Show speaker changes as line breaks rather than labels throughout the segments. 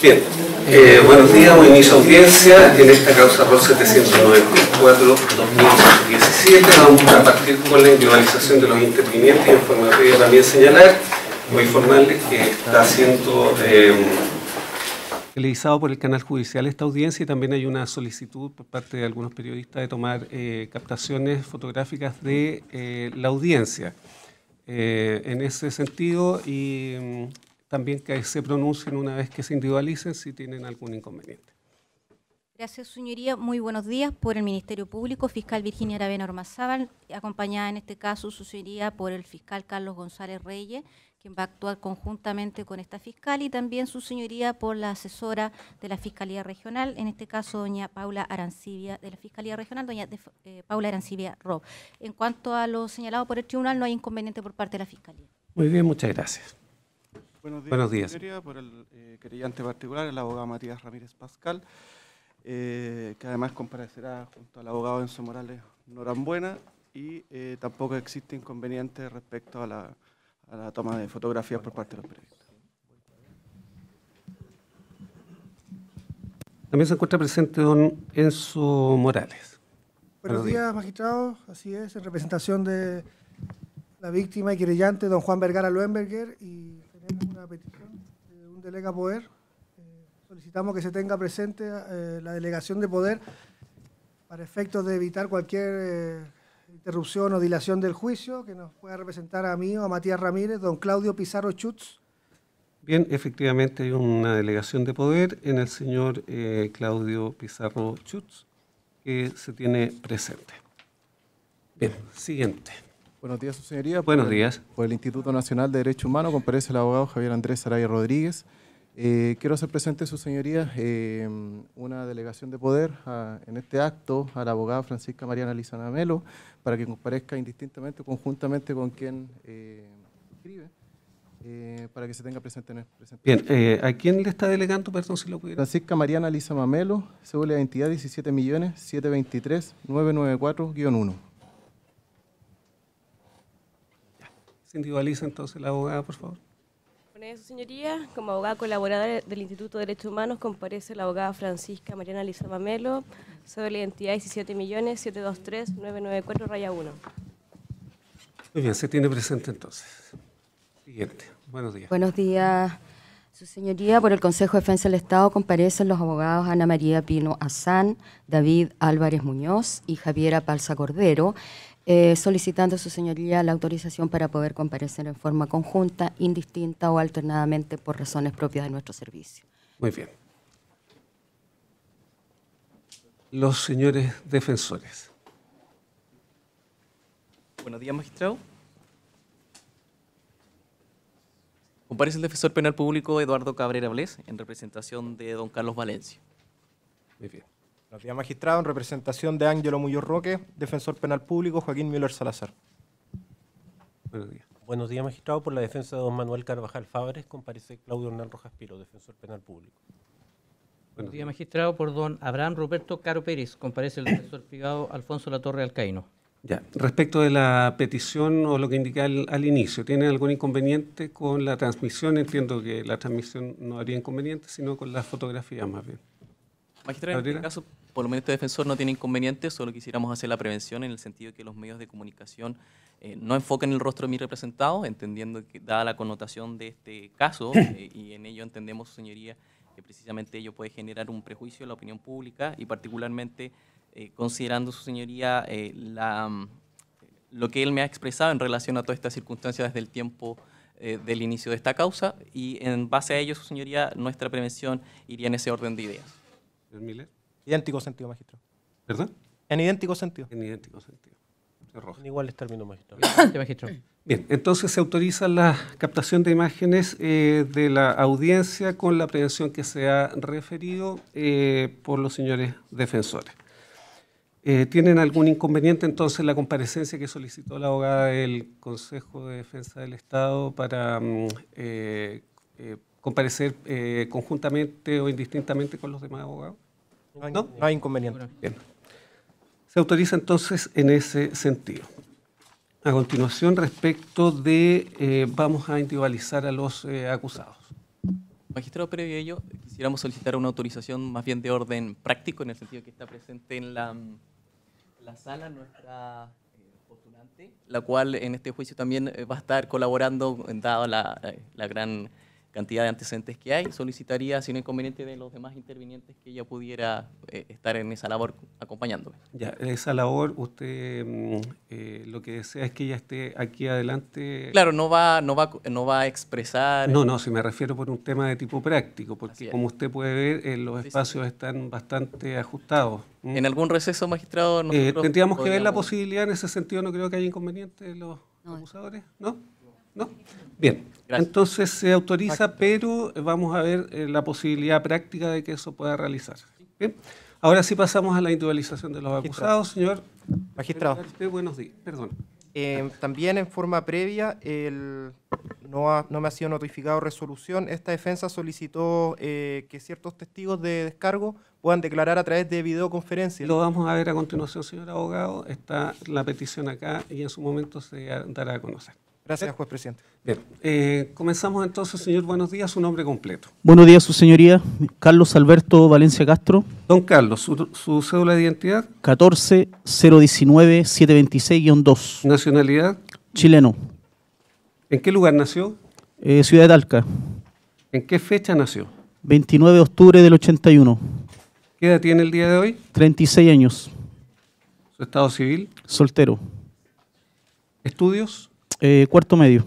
Bien, eh, buenos días, buen inicio audiencia en esta causa por 794-2017. Vamos a partir con la individualización de los intervinientes y en forma de también señalar, muy a informarles que está siendo realizado eh, por el canal judicial esta audiencia y también hay una solicitud por parte de algunos periodistas de tomar eh, captaciones fotográficas de la audiencia. en ese sentido, y mm, también que se pronuncien una vez que se individualicen si tienen algún inconveniente.
Gracias, señoría. Muy buenos días por el Ministerio Público, fiscal Virginia Aravena Ormazábal, acompañada en este caso, su señoría, por el fiscal Carlos González Reyes, quien va a actuar conjuntamente con esta fiscal, y también su señoría por la asesora de la Fiscalía Regional, en este caso, doña Paula Arancibia, de la Fiscalía Regional, doña eh, Paula Arancibia Rob. En cuanto a lo señalado por el tribunal, no hay inconveniente por parte de la Fiscalía.
Muy bien, muchas gracias.
Buenos días. por el
eh, querellante particular, el abogado Matías Ramírez Pascal, eh, que además comparecerá junto al abogado Enzo Morales Norambuena y eh, tampoco existe inconveniente respecto a la, toma de fotografías por parte de los periodistas. También se encuentra presente don Enzo Morales. Buenos,
días, magistrado. Así es, en representación de la víctima y querellante, don Juan Vergara Luenberger, y una petición de un delega poder. Eh, solicitamos que se tenga presente eh, la delegación de poder para efectos de evitar cualquier eh, interrupción o dilación del juicio que nos pueda representar a mí o a Matías Ramírez, don Claudio Pizarro Chutz.
Bien, efectivamente hay una delegación de poder en el señor Claudio Pizarro Chutz que se tiene presente.
Bien, siguiente. Buenos días, su señoría. Buenos días. Por el Instituto Nacional de Derecho Humano comparece el abogado Javier Andrés Araya Rodríguez. Eh, quiero hacer presente, su señoría, eh, una delegación de poder en este acto a la abogada Francisca Mariana Lizana Mamelo para que comparezca indistintamente, conjuntamente con quien eh, escribe. para que se tenga presente en el presente. Bien, ¿a quién le está delegando, perdón, si lo pudiera? Francisca Mariana Lisa Mamelo, cédula de identidad 17.723.994-1. individualiza entonces la abogada, por favor.
días, su señoría, como abogada colaboradora del Instituto de Derechos Humanos, comparece la abogada Francisca Mariana Lisa Melo sobre la identidad 17.723.994, raya 1.
Muy bien,
se tiene presente entonces. Siguiente. Buenos días. Buenos
días. Su señoría, por el Consejo de Defensa del Estado comparecen los abogados Ana María Pino Azán, David Álvarez Muñoz y Javiera Palza Cordero, eh, solicitando a su señoría la autorización para poder comparecer en forma conjunta, indistinta o alternadamente por razones propias de nuestro servicio.
Muy bien. Los señores defensores.
Buenos días, magistrado. Comparece el defensor penal público Eduardo Cabrera Blés en representación de don Carlos Valencia. Muy bien.
Buenos días, magistrado. En representación de Ángelo Muñoz Roque, defensor penal público, Joaquín Müller Salazar.
Buenos días. magistrado. Por la defensa de don Manuel Carvajal Fábres, comparece Claudio Hernán Rojas Piro, defensor penal público. Buenos días, magistrado. Por don Abraham Roberto Caro Pérez,
comparece el defensor privado Alfonso Latorre Alcaíno.
Ya. Respecto de la petición o lo que indiqué al, inicio, ¿tiene algún inconveniente con la transmisión? Entiendo que la transmisión no haría inconveniente, sino con la fotografía más bien.
Magistrado, en este caso por lo menos este defensor no tiene inconvenientes, solo quisiéramos hacer la prevención en el sentido de que los medios de comunicación eh, no enfoquen el rostro de mi representado, entendiendo que dada la connotación de este caso, eh, y en ello entendemos, señoría, que precisamente ello puede generar un prejuicio a la opinión pública y particularmente eh, considerando, su señoría, la, mm, lo que él me ha expresado en relación a todas estas circunstancias desde el tiempo del inicio de esta causa y en base a ello, su señoría, nuestra prevención iría en ese orden de ideas. Miller.
Idéntico sentido, magistrado. ¿Perdón? En idéntico sentido. En idéntico sentido. En iguales términos, magistrado. magistrado.
Bien, entonces se autoriza la captación de imágenes eh, de la audiencia con la prevención que se ha referido eh, por los señores defensores. Eh, ¿Tienen algún inconveniente entonces la comparecencia que solicitó la abogada del Consejo de Defensa del Estado para mm, comparecer conjuntamente o indistintamente con los demás abogados? No
hay, inconveniente.
Bien. Se autoriza entonces en ese sentido. A continuación, respecto de, eh, vamos a individualizar a los eh, acusados.
Magistrado, previo a ello, quisiéramos solicitar una autorización más bien de orden práctico, en el sentido que está presente en la, la sala nuestra eh, postulante, la cual en este juicio también va a estar colaborando, dado la, la gran cantidad de antecedentes que hay, solicitaría, si es inconveniente de los demás intervinientes, que ella pudiera eh, estar en esa labor acompañándome.
Ya, esa labor, usted mm, eh, lo que desea es que ella esté aquí adelante. Claro,
no va, no va, no va a expresar. No, no, si
me refiero por un tema de tipo práctico, porque como usted puede ver, eh, los espacios están bastante ajustados. ¿En algún receso, magistrado? tendríamos que ver la posibilidad, en ese sentido no creo que haya inconveniente de los abusadores, ¿no? ¿No? Bien. Entonces se autoriza, pero vamos a ver eh, la posibilidad práctica de que eso pueda realizarse. Ahora sí pasamos a la individualización
de los acusados, señor. Magistrado.
Buenos días. Perdón.
Eh, también en forma previa, no, me ha sido notificado resolución. Esta defensa solicitó eh, que ciertos testigos de descargo puedan declarar a través de videoconferencia. Lo vamos
a ver a continuación, señor abogado. Está la petición acá y en su momento se dará a conocer. Gracias, juez presidente. Eh, comenzamos entonces, señor. Buenos días, su nombre completo.
Buenos días, su señoría. Carlos Alberto Valencia Castro.
Don Carlos, su, cédula de identidad.
14-019-726-2. Nacionalidad. Chileno.
¿En qué lugar nació?
Eh, Ciudad de Talca.
¿En qué fecha nació?
29 de octubre del 81.
¿Qué edad tiene el día de hoy?
36 años.
¿Su estado civil? Soltero. ¿Estudios?
Eh, cuarto medio.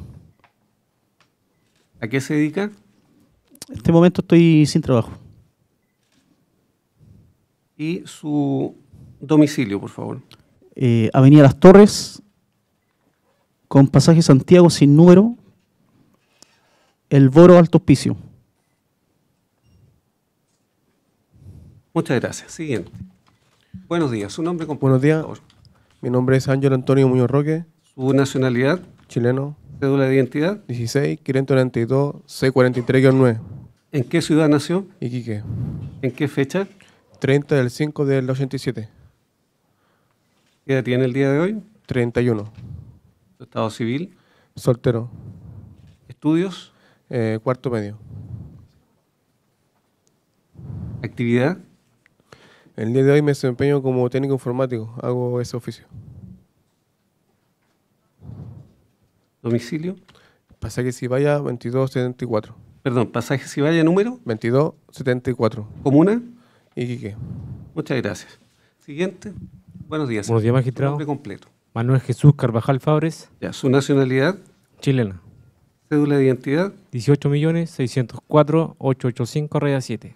¿A qué se dedica?
En este momento estoy sin trabajo.
¿Y su domicilio, por favor?
Eh, Avenida Las Torres, con pasaje Santiago sin número, El Boro Alto Hospicio.
Muchas gracias. Siguiente. Buenos días. Su nombre Buenos
días. Mi nombre es Ángel Antonio Muñoz Roque.
Su nacionalidad chileno. Cédula de identidad. 16, c 43 9 ¿En qué ciudad nació? Iquique. ¿En qué fecha? 30 del 5 del 87. ¿Qué edad tiene el día de hoy? 31. ¿Estado civil? Soltero. ¿Estudios? Eh, cuarto medio. ¿Actividad? El día de hoy me desempeño como técnico informático, hago ese oficio. domicilio. Pasaje Cibaya 2274. Perdón, pasaje vaya número 2274. Comuna. Iquique. Muchas gracias. Siguiente. Buenos días. Buenos días, magistrado. Nombre completo. Manuel Jesús Carvajal Fabres. Ya, su nacionalidad. Chilena. Cédula de identidad. 18.604.885-7.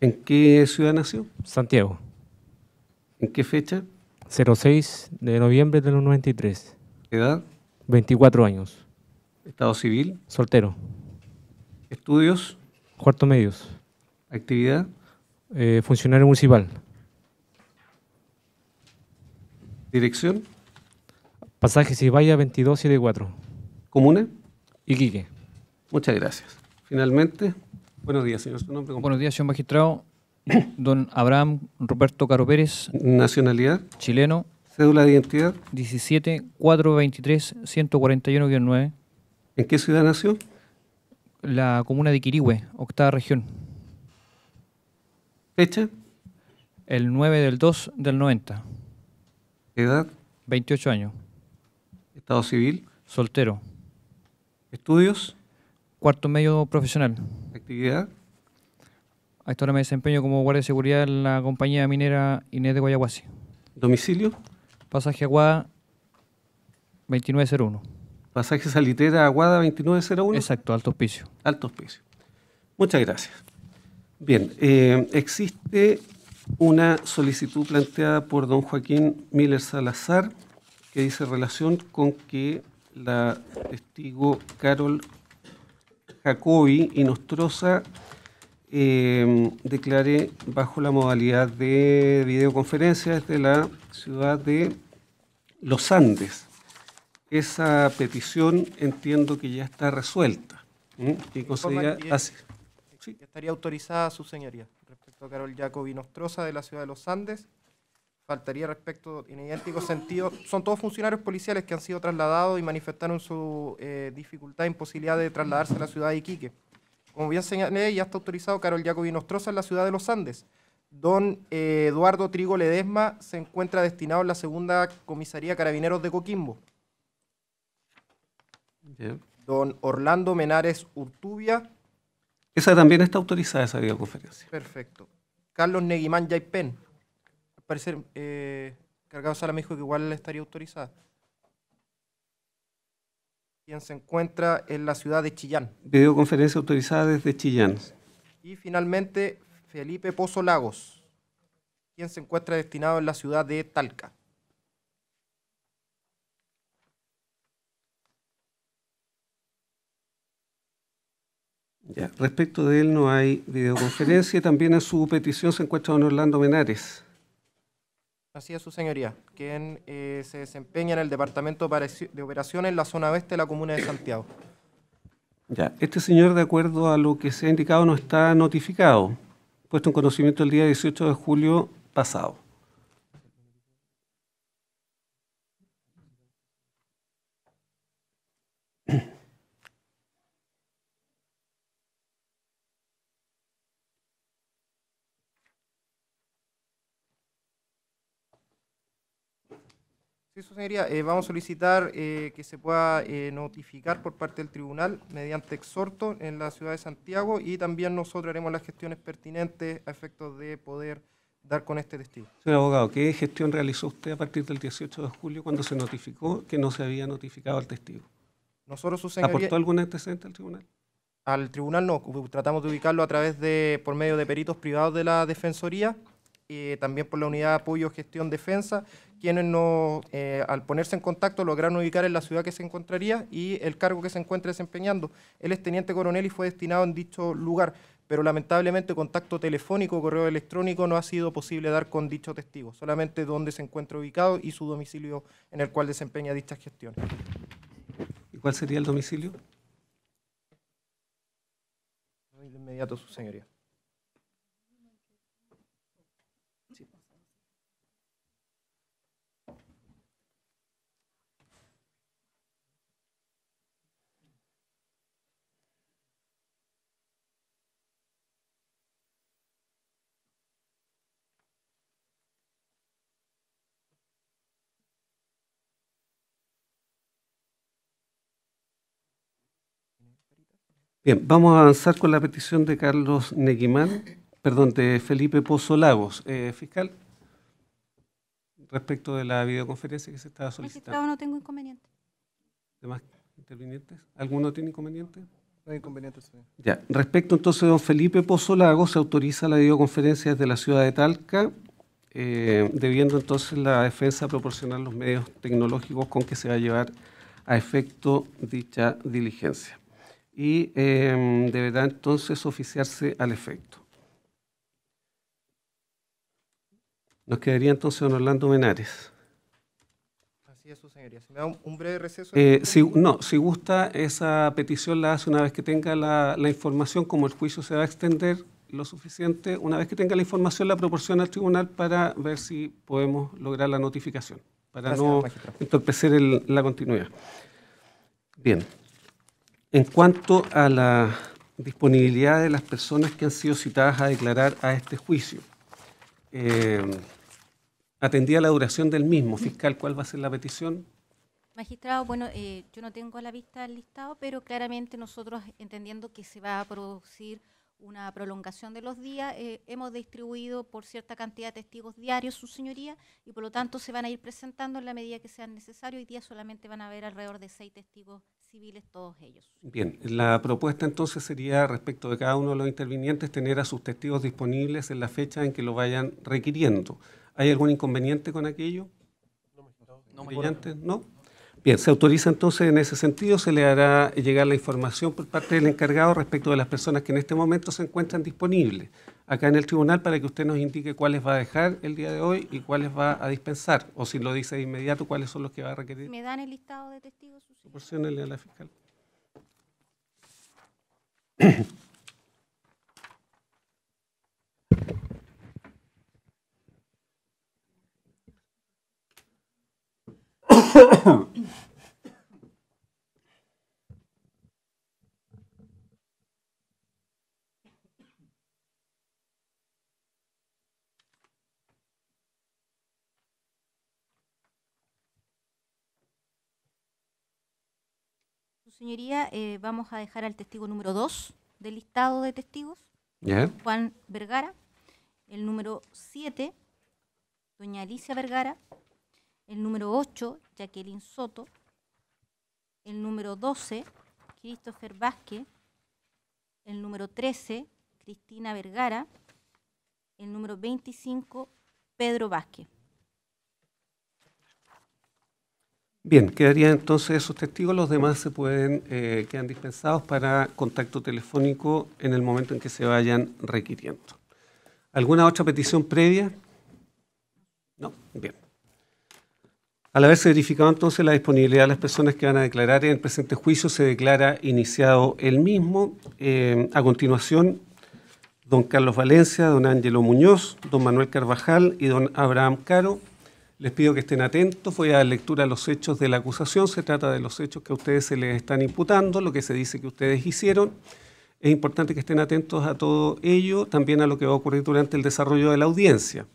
¿En qué ciudad nació? Santiago. ¿En qué fecha?
06 de noviembre del 93. ¿Edad? 24 años.
Estado civil. Soltero. Estudios. Cuarto medios. Actividad. Eh, funcionario municipal. Dirección. Pasaje si Cibaya 2274. Comuna. Iquique. Muchas gracias. Finalmente, buenos días, señor. Buenos días, señor magistrado. Don Abraham Roberto Caro Pérez. Nacionalidad. Chileno. ¿Cédula de identidad? 17-423-141-9. ¿En qué ciudad nació? La comuna de Quirihue, octava
región. ¿Fecha? El 9 del 2 del 90. ¿Edad? 28 años. ¿Estado civil? Soltero. ¿Estudios? Cuarto medio profesional. ¿Actividad? Actualmente me desempeño como guardia de seguridad en la compañía minera Inés de
Guayaguasi. ¿Domicilio? Pasaje Aguada 2901. Pasaje Salitera Aguada 2901. Exacto, alto auspicio. Alto Muchas gracias. Bien, eh, existe una solicitud planteada por don Joaquín Miller Salazar que dice relación con que la testigo Carol Jacobi y Nostrosa eh, declare bajo la modalidad de videoconferencia desde la ciudad de los Andes. Esa petición entiendo que ya está resuelta.
Estaría autorizada su señoría respecto a Carol Jacobi Nostrosa de la ciudad de los Andes. Faltaría respecto, en idéntico sentido, son todos funcionarios policiales que han sido trasladados y manifestaron su dificultad eh, dificultad, imposibilidad de trasladarse a la ciudad de Iquique. Como bien señalé, ya está autorizado Carol Jacobi Nostrosa en la ciudad de los Andes. Don eh, Eduardo Trigo Ledesma se encuentra destinado en la segunda comisaría Carabineros de Coquimbo. Don Orlando Menares Urtubia. Esa también
está autorizada, esa videoconferencia.
Perfecto. Carlos Neguimán Yaipen. Al parecer, eh, Cargado Sala me que igual estaría autorizada. Quien se encuentra en la ciudad de Chillán.
Videoconferencia autorizada desde Chillán.
Y finalmente, Felipe Pozo Lagos, quien se encuentra destinado en la ciudad de Talca.
Ya. Respecto de él no hay videoconferencia. También en su petición se encuentra don Orlando Menares.
Así es, su señoría, quien eh, se desempeña en el Departamento de Operaciones en la zona oeste de la Comuna de Santiago.
Ya. Este señor, de acuerdo a lo que se ha indicado, no está notificado puesto en conocimiento el día 18 de julio pasado.
señoría, eh, vamos a solicitar eh, que se pueda eh, notificar por parte del tribunal mediante exhorto en la ciudad de Santiago y también nosotros haremos las gestiones pertinentes a efectos de poder dar con este testigo.
Señor abogado, ¿qué gestión realizó usted a partir del 18 de julio cuando se notificó que no se había notificado al testigo?
Nosotros, señoría, ¿Aportó algún antecedente al tribunal? Al tribunal no, tratamos de ubicarlo a través de, por medio de peritos privados de la Defensoría, eh, también por la unidad de apoyo, gestión, defensa, quienes no, eh, al ponerse en contacto lograron ubicar en la ciudad que se encontraría y el cargo que se encuentra desempeñando. Él es teniente coronel y fue destinado en dicho lugar, pero lamentablemente contacto telefónico, correo electrónico no ha sido posible dar con dicho testigo, solamente donde se encuentra ubicado y su domicilio en el cual desempeña dichas gestiones.
¿Y cuál sería el domicilio?
De inmediato, su señoría.
Bien, vamos a avanzar con la petición de Carlos Neguimán, perdón, de Felipe Pozo Lagos, eh, fiscal, respecto de la videoconferencia que se estaba solicitando.
no tengo inconveniente.
¿Demás intervinientes? ¿Alguno tiene inconveniente? No hay inconvenientes. Ya, respecto entonces don Felipe Pozo Lagos, se autoriza la videoconferencia desde la ciudad de Talca, eh, debiendo entonces la defensa proporcionar los medios tecnológicos con que se va a llevar a efecto dicha diligencia y em, deberá entonces oficiarse al efecto. Nos quedaría entonces don Orlando Menares.
Así es, su señoría. ¿Se me da un breve receso? Eh, si,
no, si gusta, esa petición la hace una vez que tenga la, información, como el juicio se va a extender lo suficiente, una vez que tenga la información la proporciona al tribunal para ver si podemos lograr la notificación, para no entorpecer la continuidad. Bien. En cuanto a la disponibilidad de las personas que han sido citadas a declarar a este juicio, atendía eh, atendida la duración del mismo, fiscal, ¿cuál va a ser la petición?
Magistrado, bueno, eh, yo no tengo a la vista el listado, pero claramente nosotros, entendiendo que se va a producir una prolongación de los días, eh, hemos distribuido por cierta cantidad de testigos diarios su señoría y por lo tanto se van a ir presentando en la medida que sea necesario. Hoy día solamente van a haber alrededor de seis testigos
Bien, la propuesta entonces sería respecto de cada uno de los intervinientes tener a sus testigos disponibles en la fecha en que lo vayan requiriendo. ¿Hay algún inconveniente con aquello? No, no, ¿No? Bien, se autoriza entonces en ese sentido, se le hará llegar la información por parte del encargado respecto de las personas que en este momento se encuentran disponibles acá en el tribunal para que usted nos indique cuáles va a dejar el día de hoy y cuáles va a dispensar, o si lo dice de inmediato, cuáles son los que va a requerir.
¿Me dan el listado de testigos?
Proporcionenle a la fiscal.
señoría, eh, vamos a dejar al testigo número 2 del listado de testigos, Juan Vergara, el número 7, doña Alicia Vergara, el número 8, Jacqueline Soto, el número 12, Christopher Vázquez, el número 13, Cristina Vergara, el número 25, Pedro Vázquez.
Bien, quedarían entonces esos testigos, los demás se pueden, eh, quedan dispensados para contacto telefónico en el momento en que se vayan requiriendo. ¿Alguna otra petición previa? No, bien. Al haberse verificado entonces la disponibilidad de las personas que van a declarar en el presente juicio, se declara iniciado el mismo. Eh, a continuación, don Carlos Valencia, don Ángelo Muñoz, don Manuel Carvajal y don Abraham Caro les pido que estén atentos, voy a dar lectura a los hechos de la acusación, se trata de los hechos que a ustedes se les están imputando, lo que se dice que ustedes hicieron. Es importante que estén atentos a todo ello, también a lo que va a ocurrir durante el desarrollo de la audiencia.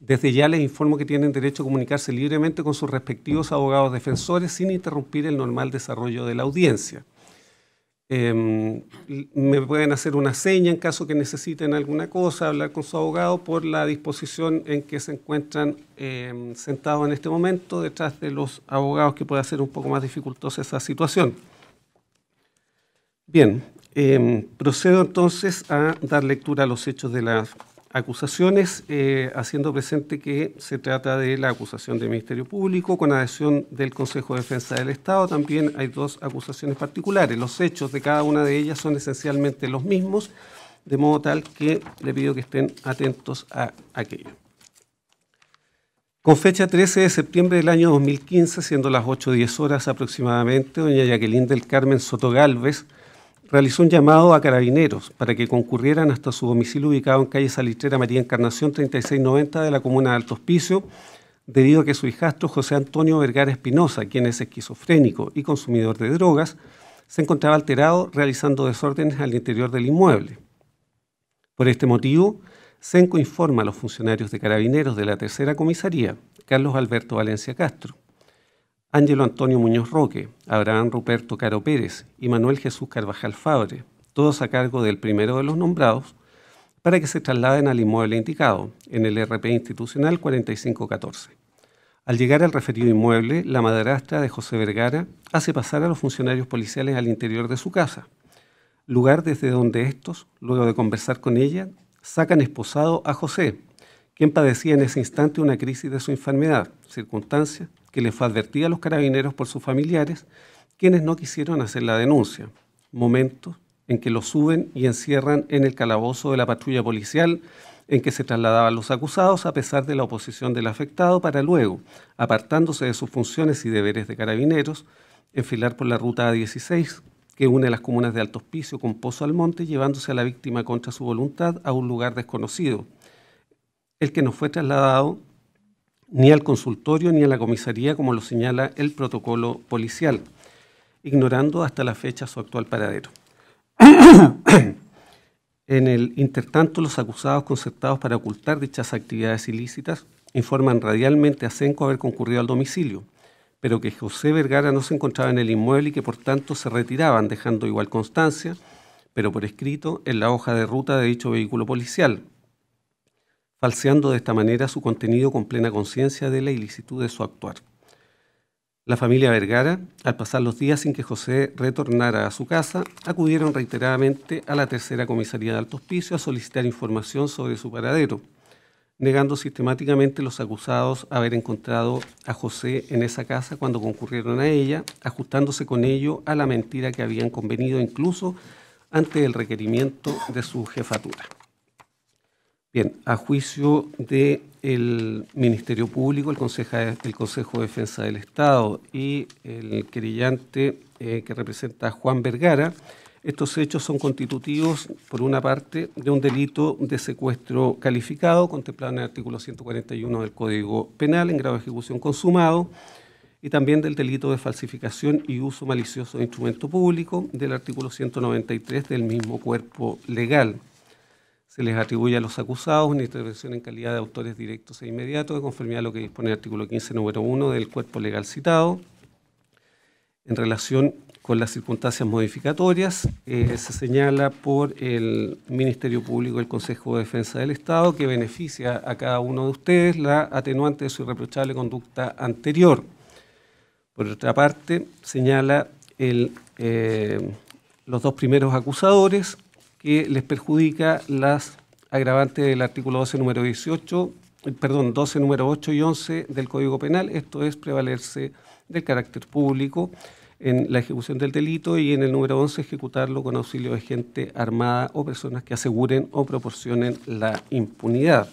Desde ya les informo que tienen derecho a comunicarse libremente con sus respectivos abogados defensores sin interrumpir el normal desarrollo de la audiencia. Em, me pueden hacer una seña en caso que necesiten alguna cosa, hablar con su abogado por la disposición en que se encuentran em, sentados en este momento detrás de los abogados que puede hacer un poco más dificultosa esa situación. Bien, em, procedo entonces a dar lectura a los hechos de la acusaciones, eh, haciendo presente que se trata de la acusación del Ministerio Público con adhesión del Consejo de Defensa del Estado. También hay dos acusaciones particulares. Los hechos de cada una de ellas son esencialmente los mismos, de modo tal que le pido que estén atentos a aquello. Con fecha 13 de septiembre del año 2015, siendo las 8 horas aproximadamente, doña Jacqueline del Carmen Soto Galvez, realizó un llamado a carabineros para que concurrieran hasta su domicilio ubicado en calle Salitrera María Encarnación 3690 de la comuna de Alto Hospicio, debido a que su hijastro José Antonio Vergara Espinosa, quien es esquizofrénico y consumidor de drogas, se encontraba alterado realizando desórdenes al interior del inmueble. Por este motivo, Senco informa a los funcionarios de carabineros de la tercera comisaría, Carlos Alberto Valencia Castro, Ángelo Antonio Muñoz Roque, Abraham Ruperto Caro Pérez y Manuel Jesús Carvajal Fabre, todos a cargo del primero de los nombrados, para que se trasladen al inmueble indicado, en el RP institucional 4514. Al llegar al referido inmueble, la madrastra de José Vergara hace pasar a los funcionarios policiales al interior de su casa, lugar desde donde estos, luego de conversar con ella, sacan esposado a José, quien padecía en ese instante una crisis de su enfermedad, circunstancia que les fue advertida a los carabineros por sus familiares, quienes no quisieron hacer la denuncia. Momentos en que los suben y encierran en el calabozo de la patrulla policial en que se trasladaban los acusados a pesar de la oposición del afectado para luego, apartándose de sus funciones y deberes de carabineros, enfilar por la ruta A16 que une las comunas de Alto Hospicio con Pozo monte llevándose a la víctima contra su voluntad a un lugar desconocido, el que nos fue trasladado ni al consultorio ni a la comisaría, como lo señala el protocolo policial, ignorando hasta la fecha su actual paradero. en el intertanto, los acusados concertados para ocultar dichas actividades ilícitas informan radialmente a Senco haber concurrido al domicilio, pero que José Vergara no se encontraba en el inmueble y que por tanto se retiraban, dejando igual constancia, pero por escrito, en la hoja de ruta de dicho vehículo policial, falseando de esta manera su contenido con plena conciencia de la ilicitud de su actuar. La familia Vergara, al pasar los días sin que José retornara a su casa, acudieron reiteradamente a la tercera comisaría de Alto Hospicio a solicitar información sobre su paradero, negando sistemáticamente los acusados haber encontrado a José en esa casa cuando concurrieron a ella, ajustándose con ello a la mentira que habían convenido incluso ante el requerimiento de su jefatura. Bien, a juicio del Ministerio Público, el, Consejo de Defensa del Estado y el querellante eh, que representa a Juan Vergara, estos hechos son constitutivos, por una parte, de un delito de secuestro calificado contemplado en el artículo 141 del Código Penal en grado de ejecución consumado y también del delito de falsificación y uso malicioso de instrumento público del artículo 193 del mismo cuerpo legal se les atribuye a los acusados una intervención en calidad de autores directos e inmediatos, de conformidad a lo que dispone el artículo 15, número 1 del cuerpo legal citado. En relación con las circunstancias modificatorias, eh, se señala por el Ministerio Público el Consejo de Defensa del Estado que beneficia a cada uno de ustedes la atenuante de su irreprochable conducta anterior. Por otra parte, señala eh, los dos primeros acusadores que les perjudica las agravantes del artículo 12, número 18, perdón, 12, número 8 y 11 del Código Penal, esto es prevalerse del carácter público en la ejecución del delito y en el número 11 ejecutarlo con auxilio de gente armada o personas que aseguren o proporcionen la impunidad.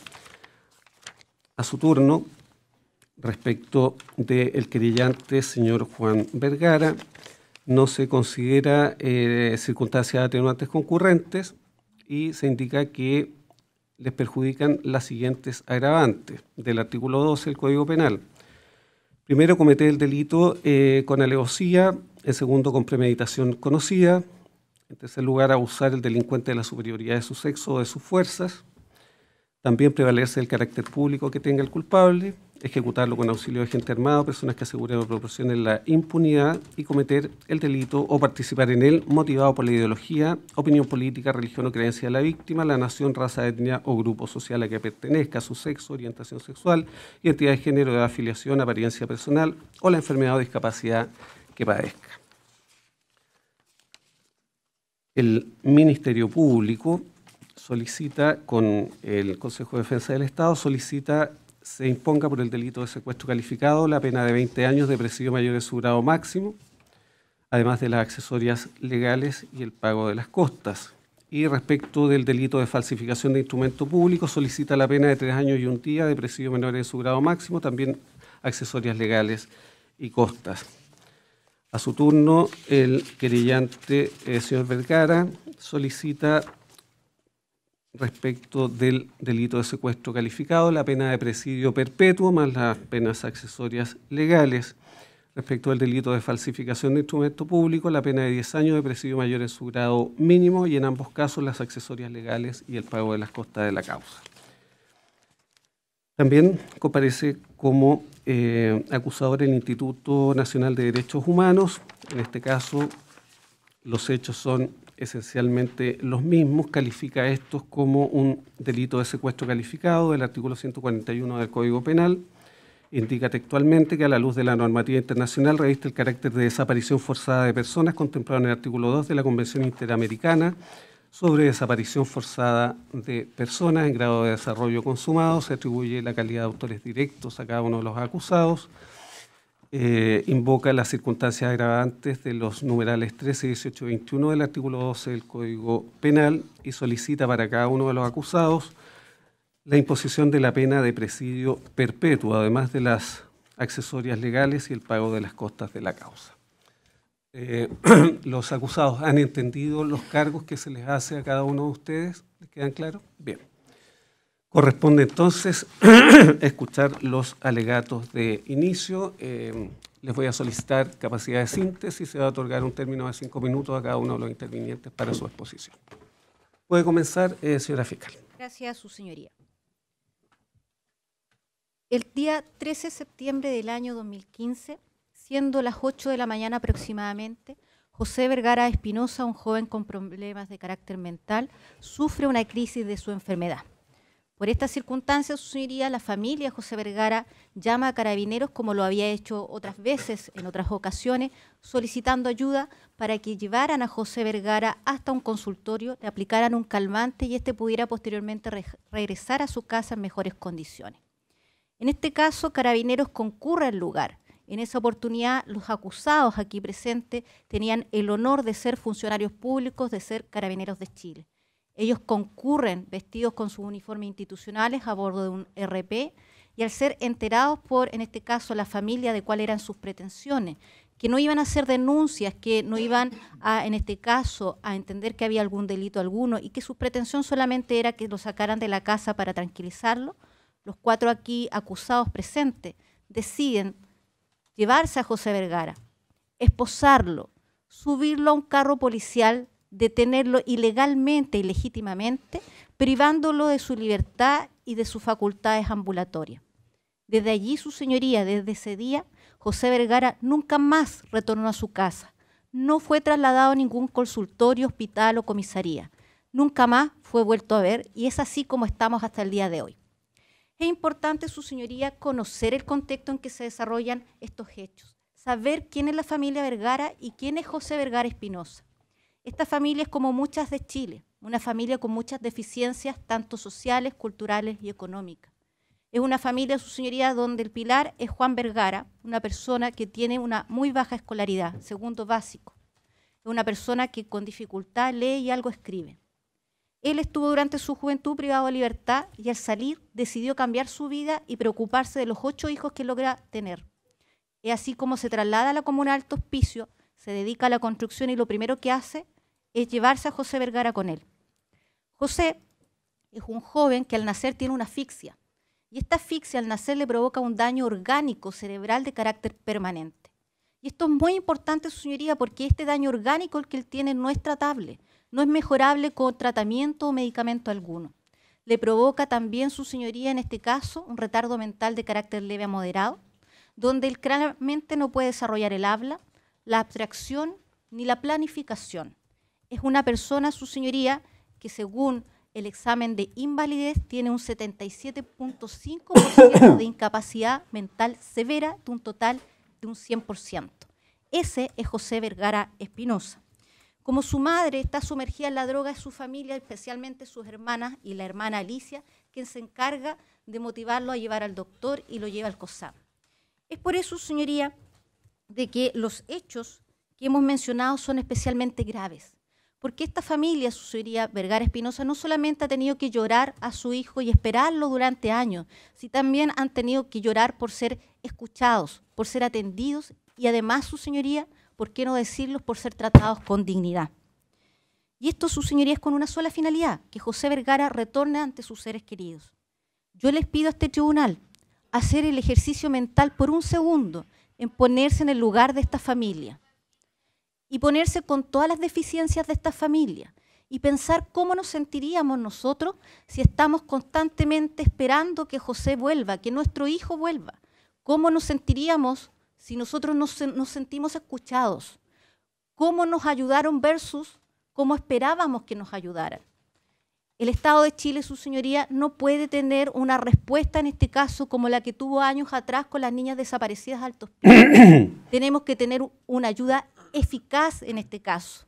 A su turno, respecto del querellante señor Juan Vergara, no se considera eh, circunstancias atenuantes concurrentes y se indica que les perjudican las siguientes agravantes del artículo 12 del Código Penal. Primero, cometer el delito eh, con alevosía. En segundo, con premeditación conocida. En tercer lugar, abusar el delincuente de la superioridad de su sexo o de sus fuerzas. También prevalerse el carácter público que tenga el culpable ejecutarlo con auxilio de gente armada, personas que aseguren o proporcionen la impunidad y cometer el delito o participar en él motivado por la ideología, opinión política, religión o creencia de la víctima, la nación, raza, etnia o grupo social a que pertenezca, su sexo, orientación sexual, identidad de género, de afiliación, apariencia personal o la enfermedad o discapacidad que padezca. El Ministerio Público solicita, con el Consejo de Defensa del Estado, solicita se imponga por el delito de secuestro calificado la pena de 20 años de presidio mayor de su grado máximo, además de las accesorias legales y el pago de las costas. Y respecto del delito de falsificación de instrumento público, solicita la pena de tres años y un día de presidio menor de su grado máximo, también accesorias legales y costas. A su turno, el querellante eh, señor Vergara solicita respecto del delito de secuestro calificado, la pena de presidio perpetuo más las penas accesorias legales. Respecto al delito de falsificación de instrumento público, la pena de 10 años de presidio mayor en su grado mínimo y en ambos casos las accesorias legales y el pago de las costas de la causa. También comparece como eh, acusador el Instituto Nacional de Derechos Humanos. En este caso, los hechos son esencialmente los mismos, califica estos como un delito de secuestro calificado del artículo 141 del Código Penal. Indica textualmente que a la luz de la normativa internacional reviste el carácter de desaparición forzada de personas contemplado en el artículo 2 de la Convención Interamericana sobre desaparición forzada de personas en grado de desarrollo consumado. Se atribuye la calidad de autores directos a cada uno de los acusados eh, invoca las circunstancias agravantes de los numerales 13, 18 y 21 del artículo 12 del Código Penal y solicita para cada uno de los acusados la imposición de la pena de presidio perpetuo, además de las accesorias legales y el pago de las costas de la causa. Eh, los acusados han entendido los cargos que se les hace a cada uno de ustedes. ¿Les quedan claros? Bien. Corresponde entonces escuchar los alegatos de inicio. Eh, les voy a solicitar capacidad de síntesis. Se va a otorgar un término de cinco minutos a cada uno de los intervinientes para su exposición. Puede comenzar,
eh, señora fiscal. Gracias, su señoría. El día 13 de septiembre del año 2015, siendo las 8 de la mañana aproximadamente, José Vergara Espinosa, un joven con problemas de carácter mental, sufre una crisis de su enfermedad. Por estas circunstancias, suiría la familia José Vergara llama a carabineros como lo había hecho otras veces, en otras ocasiones, solicitando ayuda para que llevaran a José Vergara hasta un consultorio, le aplicaran un calmante y éste pudiera posteriormente regresar a su casa en mejores condiciones. En este caso, carabineros concurre al lugar. En esa oportunidad, los acusados aquí presentes tenían el honor de ser funcionarios públicos, de ser carabineros de Chile. Ellos concurren vestidos con sus uniformes institucionales a bordo de un RP y al ser enterados por, en este caso, la familia de cuáles eran sus pretensiones, que no iban a hacer denuncias, que no iban a, en este caso, a entender que había algún delito alguno y que su pretensión solamente era que lo sacaran de la casa para tranquilizarlo, los cuatro aquí acusados presentes deciden llevarse a José Vergara, esposarlo, subirlo a un carro policial detenerlo ilegalmente y legítimamente, privándolo de su libertad y de sus facultades ambulatorias. Desde allí, su señoría, desde ese día, José Vergara nunca más retornó a su casa. No fue trasladado a ningún consultorio, hospital o comisaría. Nunca más fue vuelto a ver y es así como estamos hasta el día de hoy. Es importante, su señoría, conocer el contexto en que se desarrollan estos hechos, saber quién es la familia Vergara y quién es José Vergara Espinosa. Esta familia es como muchas de Chile, una familia con muchas deficiencias, tanto sociales, culturales y económicas. Es una familia, su señoría, donde el pilar es Juan Vergara, una persona que tiene una muy baja escolaridad, segundo básico. Es una persona que con dificultad lee y algo escribe. Él estuvo durante su juventud privado de libertad y al salir decidió cambiar su vida y preocuparse de los ocho hijos que logra tener. Es así como se traslada a la comuna de Alto Hospicio, se dedica a la construcción y lo primero que hace es llevarse a José Vergara con él. José es un joven que al nacer tiene una asfixia y esta asfixia al nacer le provoca un daño orgánico cerebral de carácter permanente. Y esto es muy importante, su señoría, porque este daño orgánico el que él tiene no es tratable, no es mejorable con tratamiento o medicamento alguno. Le provoca también, su señoría, en este caso, un retardo mental de carácter leve a moderado, donde él claramente no puede desarrollar el habla, la abstracción ni la planificación es una persona, su señoría, que según el examen de invalidez tiene un 77.5% de incapacidad mental severa de un total de un 100%. Ese es José Vergara Espinosa. Como su madre está sumergida en la droga, es su familia, especialmente sus hermanas y la hermana Alicia, quien se encarga de motivarlo a llevar al doctor y lo lleva al COSAM. Es por eso, señoría, de que los hechos que hemos mencionado son especialmente graves porque esta familia, su señoría Vergara Espinosa, no solamente ha tenido que llorar a su hijo y esperarlo durante años, sino también han tenido que llorar por ser escuchados, por ser atendidos y además, su señoría, por qué no decirlos, por ser tratados con dignidad. Y esto, su señoría, es con una sola finalidad, que José Vergara retorne ante sus seres queridos. Yo les pido a este tribunal hacer el ejercicio mental por un segundo en ponerse en el lugar de esta familia y ponerse con todas las deficiencias de esta familia y pensar cómo nos sentiríamos nosotros si estamos constantemente esperando que José vuelva, que nuestro hijo vuelva. ¿Cómo nos sentiríamos si nosotros nos, nos sentimos escuchados? ¿Cómo nos ayudaron versus cómo esperábamos que nos ayudaran? El Estado de Chile, su señoría, no puede tener una respuesta en este caso como la que tuvo años atrás con las niñas desaparecidas altos. Tenemos que tener una ayuda eficaz en este caso,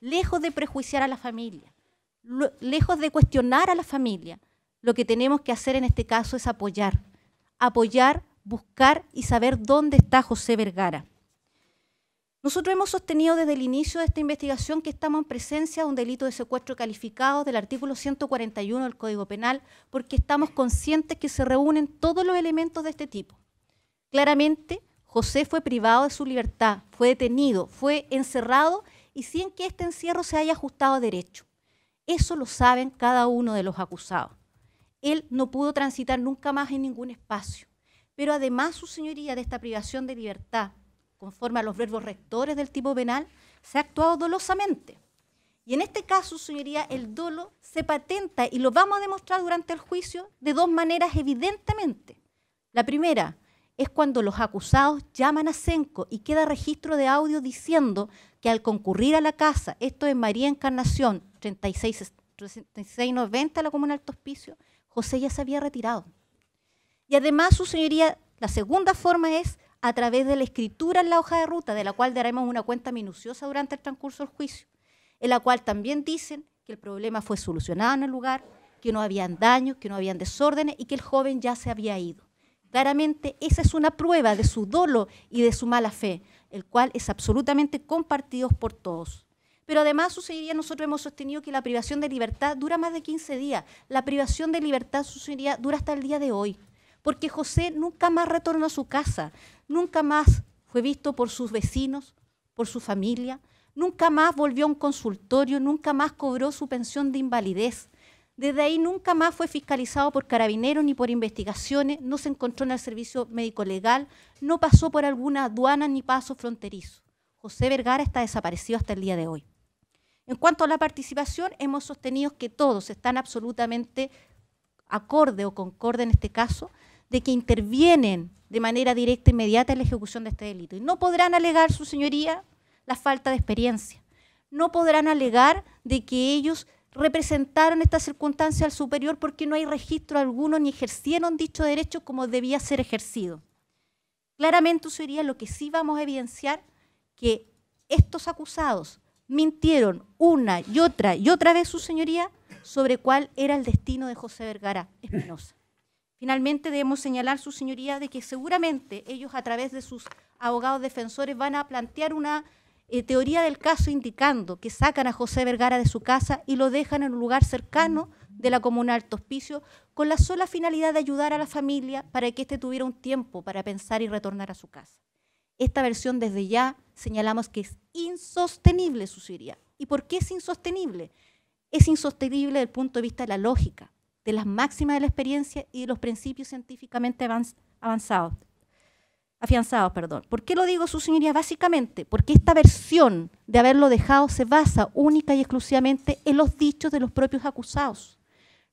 lejos de prejuiciar a la familia, lejos de cuestionar a la familia, lo que tenemos que hacer en este caso es apoyar, apoyar, buscar y saber dónde está José Vergara. Nosotros hemos sostenido desde el inicio de esta investigación que estamos en presencia de un delito de secuestro calificado del artículo 141 del Código Penal porque estamos conscientes que se reúnen todos los elementos de este tipo. Claramente, José fue privado de su libertad, fue detenido, fue encerrado y sin que este encierro se haya ajustado a derecho. Eso lo saben cada uno de los acusados. Él no pudo transitar nunca más en ningún espacio. Pero además, su señoría, de esta privación de libertad, conforme a los verbos rectores del tipo penal, se ha actuado dolosamente. Y en este caso, su señoría, el dolo se patenta y lo vamos a demostrar durante el juicio de dos maneras evidentemente. La primera, es cuando los acusados llaman a Senco y queda registro de audio diciendo que al concurrir a la casa, esto es María Encarnación, 3690 3690, la comuna Alto Hospicio, José ya se había retirado. Y además, su señoría, la segunda forma es a través de la escritura en la hoja de ruta, de la cual daremos una cuenta minuciosa durante el transcurso del juicio, en la cual también dicen que el problema fue solucionado en el lugar, que no habían daños, que no habían desórdenes y que el joven ya se había ido. Claramente esa es una prueba de su dolo y de su mala fe, el cual es absolutamente compartido por todos. Pero además, sucedería, nosotros hemos sostenido que la privación de libertad dura más de 15 días. La privación de libertad, dura hasta el día de hoy. Porque José nunca más retornó a su casa, nunca más fue visto por sus vecinos, por su familia, nunca más volvió a un consultorio, nunca más cobró su pensión de invalidez, desde ahí nunca más fue fiscalizado por carabineros ni por investigaciones, no se encontró en el servicio médico legal, no pasó por alguna aduana ni paso fronterizo. José Vergara está desaparecido hasta el día de hoy. En cuanto a la participación, hemos sostenido que todos están absolutamente acorde o concorde en este caso, de que intervienen de manera directa e inmediata en la ejecución de este delito. Y no podrán alegar, su señoría, la falta de experiencia. No podrán alegar de que ellos representaron esta circunstancia al superior porque no hay registro alguno ni ejercieron dicho derecho como debía ser ejercido. Claramente eso sería lo que sí vamos a evidenciar, que estos acusados mintieron una y otra y otra vez su señoría sobre cuál era el destino de José Vergara Espinosa. Finalmente debemos señalar su señoría de que seguramente ellos a través de sus abogados defensores van a plantear una eh, teoría del caso indicando que sacan a José Vergara de su casa y lo dejan en un lugar cercano de la comuna Alto Hospicio con la sola finalidad de ayudar a la familia para que éste tuviera un tiempo para pensar y retornar a su casa. Esta versión desde ya señalamos que es insostenible, su siria. ¿Y por qué es insostenible? Es insostenible desde el punto de vista de la lógica, de las máximas de la experiencia y de los principios científicamente avanzados perdón. ¿Por qué lo digo, su señoría? Básicamente, porque esta versión de haberlo dejado se basa única y exclusivamente en los dichos de los propios acusados.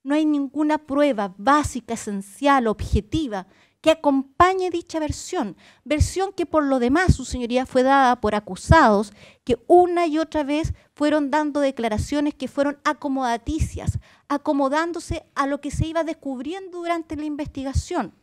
No hay ninguna prueba básica, esencial, objetiva que acompañe dicha versión. Versión que por lo demás, su señoría, fue dada por acusados que una y otra vez fueron dando declaraciones que fueron acomodaticias, acomodándose a lo que se iba descubriendo durante la investigación.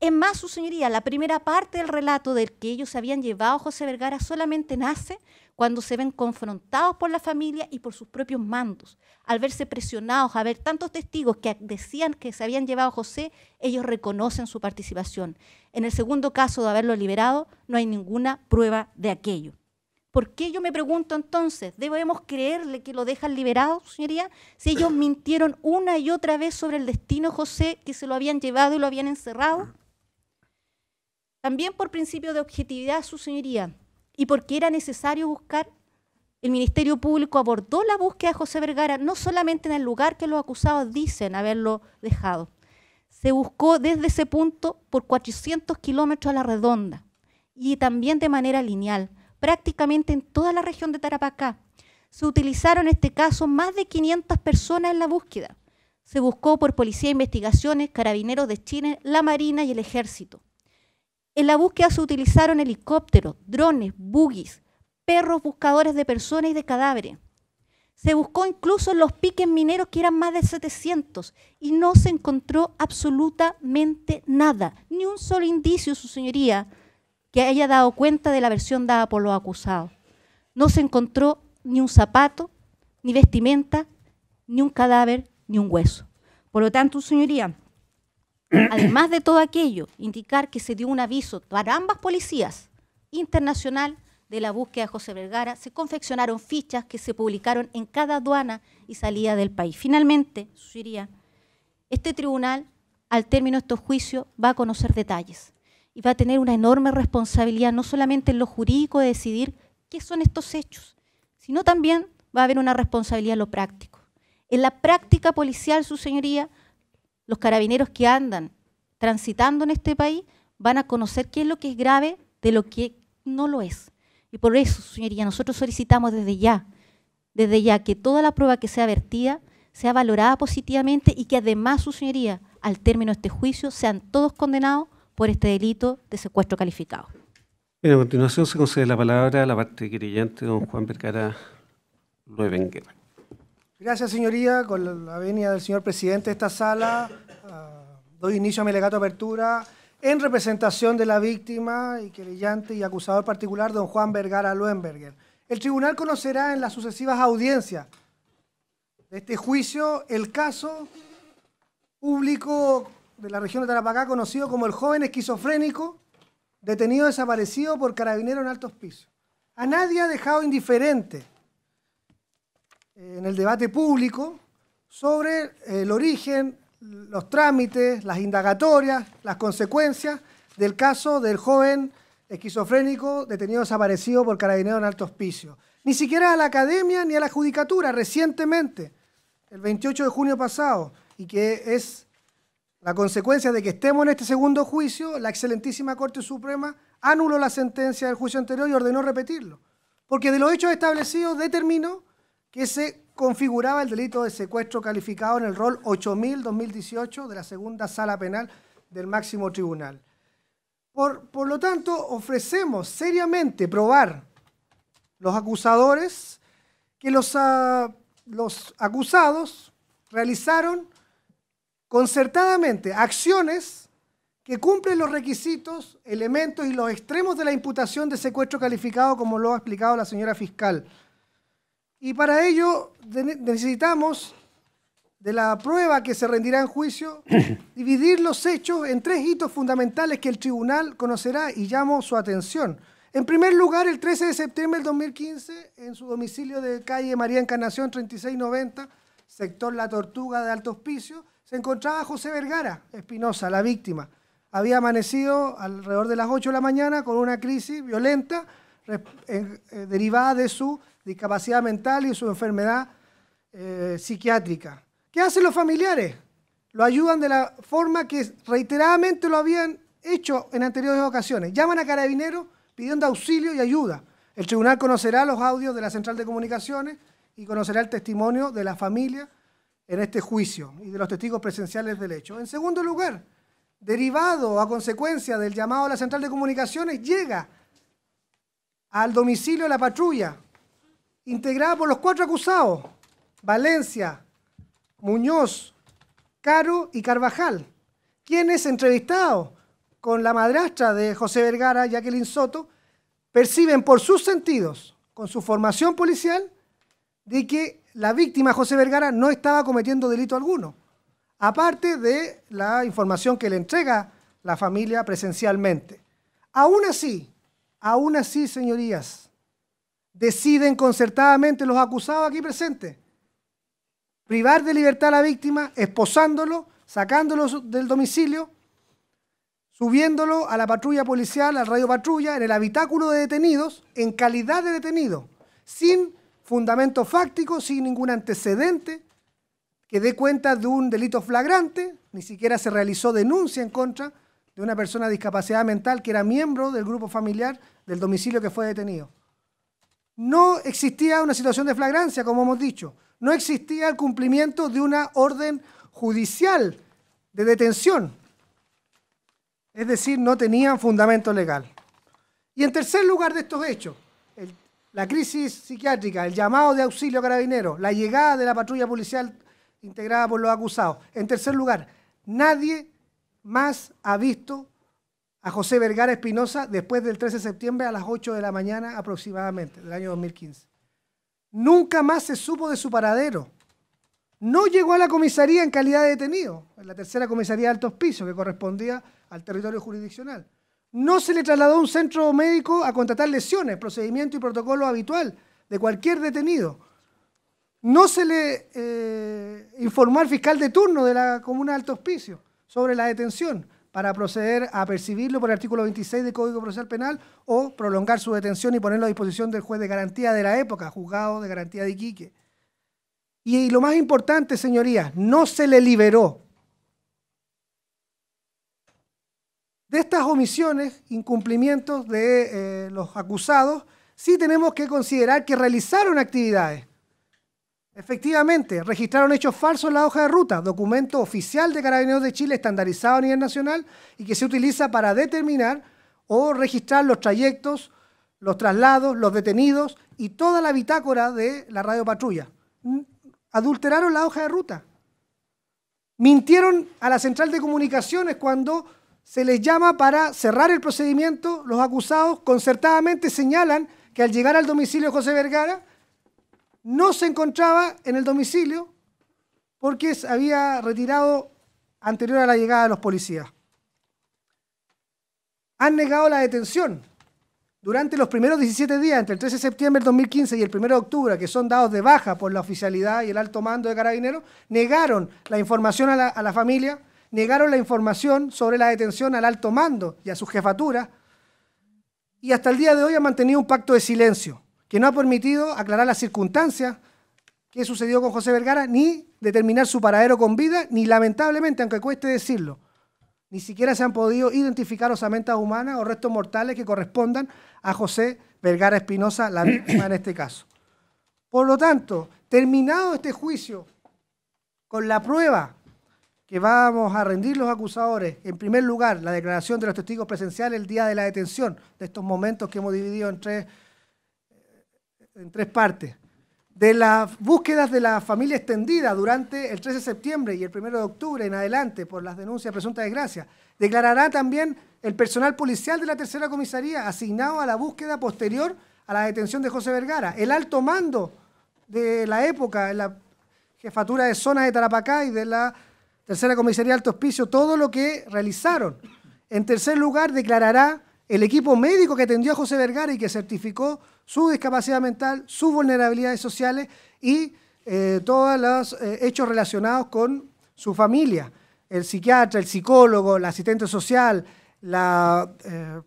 Es más, su señoría, la primera parte del relato del que ellos se habían llevado a José Vergara solamente nace cuando se ven confrontados por la familia y por sus propios mandos. Al verse presionados a ver tantos testigos que decían que se habían llevado a José, ellos reconocen su participación. En el segundo caso de haberlo liberado, no hay ninguna prueba de aquello. ¿Por qué yo me pregunto entonces? ¿Debemos creerle que lo dejan liberado, señoría? Si ellos mintieron una y otra vez sobre el destino de José, que se lo habían llevado y lo habían encerrado. También por principio de objetividad, su señoría, y porque era necesario buscar, el Ministerio Público abordó la búsqueda de José Vergara no solamente en el lugar que los acusados dicen haberlo dejado, se buscó desde ese punto por 400 kilómetros a la redonda y también de manera lineal, prácticamente en toda la región de Tarapacá. Se utilizaron en este caso más de 500 personas en la búsqueda. Se buscó por Policía de Investigaciones, Carabineros de Chile, la Marina y el Ejército. En la búsqueda se utilizaron helicópteros, drones, buggies, perros buscadores de personas y de cadáveres. Se buscó incluso los piques mineros, que eran más de 700, y no se encontró absolutamente nada, ni un solo indicio, su señoría, que haya dado cuenta de la versión dada por los acusados. No se encontró ni un zapato, ni vestimenta, ni un cadáver, ni un hueso. Por lo tanto, su señoría, Además de todo aquello, indicar que se dio un aviso para ambas policías internacional de la búsqueda de José Vergara, se confeccionaron fichas que se publicaron en cada aduana y salida del país. Finalmente, su señoría, este tribunal, al término de estos juicios, va a conocer detalles y va a tener una enorme responsabilidad, no solamente en lo jurídico de decidir qué son estos hechos, sino también va a haber una responsabilidad en lo práctico. En la práctica policial, su señoría, los carabineros que andan transitando en este país van a conocer qué es lo que es grave de lo que no lo es. Y por eso, señoría, nosotros solicitamos desde ya, desde ya que toda la prueba que sea vertida sea valorada positivamente y que además, su señoría, al término de este juicio, sean todos condenados por este delito de secuestro calificado.
Bien, a continuación se concede la palabra a la parte querellante, don Juan Vergara
Gracias, señoría. Con la venia del señor presidente de esta sala, ah, doy inicio a mi legato de apertura en representación de la víctima y querellante y acusador particular, don Juan Vergara Luenberger. El tribunal conocerá en las sucesivas audiencias de este juicio el caso público de la región de Tarapacá conocido como el joven esquizofrénico detenido desaparecido por carabinero en altos pisos. A nadie ha dejado indiferente en el debate público sobre el origen, los trámites, las indagatorias, las consecuencias del caso del joven esquizofrénico detenido desaparecido por carabineros en alto hospicio. Ni siquiera a la academia ni a la judicatura, recientemente, el 28 de junio pasado, y que es la consecuencia de que estemos en este segundo juicio, la excelentísima Corte Suprema anuló la sentencia del juicio anterior y ordenó repetirlo. Porque de los hechos establecidos determinó que se configuraba el delito de secuestro calificado en el rol 8000-2018 de la segunda sala penal del máximo tribunal. Por, lo tanto, ofrecemos seriamente probar los acusadores que los, ah, los acusados realizaron concertadamente acciones que cumplen los requisitos, elementos y los extremos de la imputación de secuestro calificado, como lo ha explicado la señora fiscal. Y para ello necesitamos de la prueba que se rendirá en juicio, dividir los hechos en tres hitos fundamentales que el tribunal conocerá y llamo su atención. En primer lugar, el 13 de septiembre del 2015, en su domicilio de calle María Encarnación 3690, sector La Tortuga de Alto Hospicio, se encontraba José Vergara Espinosa, la víctima. Había amanecido alrededor de las 8 de la mañana con una crisis violenta eh, derivada de su discapacidad mental y su enfermedad eh, psiquiátrica. ¿Qué hacen los familiares? Lo ayudan de la forma que reiteradamente lo habían hecho en anteriores ocasiones. Llaman a carabineros pidiendo auxilio y ayuda. El tribunal conocerá los audios de la central de comunicaciones y conocerá el testimonio de la familia en este juicio y de los testigos presenciales del hecho. En segundo lugar, derivado a consecuencia del llamado a la central de comunicaciones, llega al domicilio de la patrulla integrada por los cuatro acusados, Valencia, Muñoz, Caro y Carvajal, quienes entrevistados con la madrastra de José Vergara, Jacqueline Soto, perciben por sus sentidos, con su formación policial, de que la víctima José Vergara no estaba cometiendo delito alguno, aparte de la información que le entrega la familia presencialmente. Aún así, aún así, señorías, deciden concertadamente los acusados aquí presentes privar de libertad a la víctima, esposándolo, sacándolo del domicilio, subiéndolo a la patrulla policial, al radio patrulla, en el habitáculo de detenidos, en calidad de detenido, sin fundamento fáctico, sin ningún antecedente que dé cuenta de un delito flagrante, ni siquiera se realizó denuncia en contra de una persona de discapacidad mental que era miembro del grupo familiar del domicilio que fue detenido. No existía una situación de flagrancia, como hemos dicho. No existía el cumplimiento de una orden judicial de detención. Es decir, no tenían fundamento legal. Y en tercer lugar de estos hechos, la crisis psiquiátrica, el llamado de auxilio carabinero, la llegada de la patrulla policial integrada por los acusados. En tercer lugar, nadie más ha visto José Vergara Espinosa después del 13 de septiembre a las 8 de la mañana aproximadamente del año 2015. Nunca más se supo de su paradero. No llegó a la comisaría en calidad de detenido, en la tercera comisaría de altos pisos que correspondía al territorio jurisdiccional. No se le trasladó a un centro médico a contratar lesiones, procedimiento y protocolo habitual de cualquier detenido. No se le eh, informó al fiscal de turno de la comuna de Alto Hospicio sobre la detención para proceder a percibirlo por el artículo 26 del Código Procesal Penal o prolongar su detención y ponerlo a disposición del juez de garantía de la época, juzgado de garantía de Iquique. Y, lo más importante, señorías, no se le liberó. De estas omisiones, incumplimientos de eh, los acusados, sí tenemos que considerar que realizaron actividades Efectivamente, registraron hechos falsos en la hoja de ruta, documento oficial de Carabineros de Chile estandarizado a nivel nacional y que se utiliza para determinar o registrar los trayectos, los traslados, los detenidos y toda la bitácora de la radio patrulla. Mm, adulteraron la hoja de ruta. Mintieron a la central de comunicaciones cuando se les llama para cerrar el procedimiento. Los acusados concertadamente señalan que al llegar al domicilio de José Vergara no se encontraba en el domicilio porque se había retirado anterior a la llegada de los policías. Han negado la detención. Durante los primeros 17 días, entre el 13 de septiembre del 2015 y el 1 de octubre, que son dados de baja por la oficialidad y el alto mando de carabineros, negaron la información a la, familia, negaron la información sobre la detención al alto mando y a su jefatura, y hasta el día de hoy han mantenido un pacto de silencio que no ha permitido aclarar las circunstancias que sucedió con José Vergara, ni determinar su paradero con vida, ni lamentablemente, aunque cueste decirlo, ni siquiera se han podido identificar osamentas humanas o restos mortales que correspondan a José Vergara Espinosa, la víctima en este caso. Por lo tanto, terminado este juicio, con la prueba que vamos a rendir los acusadores, en primer lugar, la declaración de los testigos presenciales el día de la detención, de estos momentos que hemos dividido en tres en tres partes, de las búsquedas de la familia extendida durante el 13 de septiembre y el 1 de octubre en adelante por las denuncias de presunta desgracia. Declarará también el personal policial de la tercera comisaría asignado a la búsqueda posterior a la detención de José Vergara. El alto mando de la época, en la jefatura de zona de Tarapacá y de la tercera comisaría de Alto Hospicio, todo lo que realizaron. En tercer lugar, declarará el equipo médico que atendió a José Vergara y que certificó su discapacidad mental, sus vulnerabilidades sociales y eh, todos los eh, hechos relacionados con su familia. El psiquiatra, el psicólogo, la asistente social, la, eh,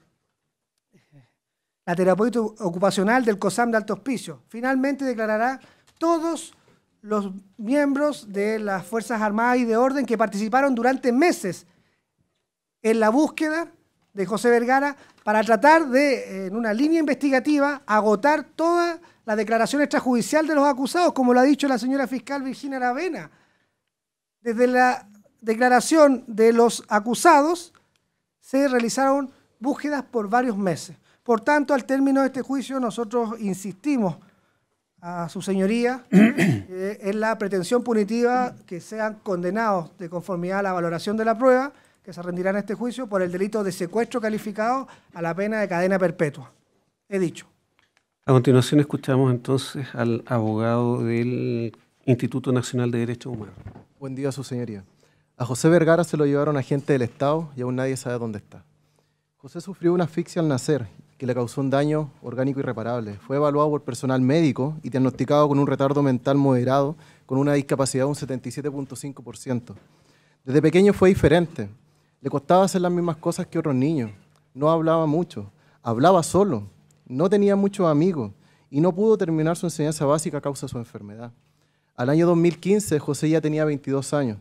la terapeuta ocupacional del COSAM de Alto Hospicio. Finalmente declarará todos los miembros de las Fuerzas Armadas y de Orden que participaron durante meses en la búsqueda de José Vergara para tratar de, eh, en una línea investigativa, agotar toda la declaración extrajudicial de los acusados, como lo ha dicho la señora fiscal Virginia Aravena. Desde la declaración de los acusados se realizaron búsquedas por varios meses. Por tanto, al término de este juicio, nosotros insistimos a su señoría eh, en la pretensión punitiva que sean condenados de conformidad a la valoración de la prueba que se rendirán a este juicio por el delito de secuestro calificado a la pena de cadena perpetua. He dicho.
A continuación escuchamos entonces al abogado del Instituto Nacional de Derechos Humanos.
Buen día, su señoría. A José Vergara se lo llevaron agentes del Estado y aún nadie sabe dónde está. José sufrió una asfixia al nacer que le causó un daño orgánico irreparable. Fue evaluado por personal médico y diagnosticado con un retardo mental moderado con una discapacidad de un 77.5%. Desde pequeño fue diferente. Le costaba hacer las mismas cosas que otros niños. No hablaba mucho. Hablaba solo. No tenía muchos amigos. Y no pudo terminar su enseñanza básica a causa de su enfermedad. Al año 2015, José ya tenía 22 años.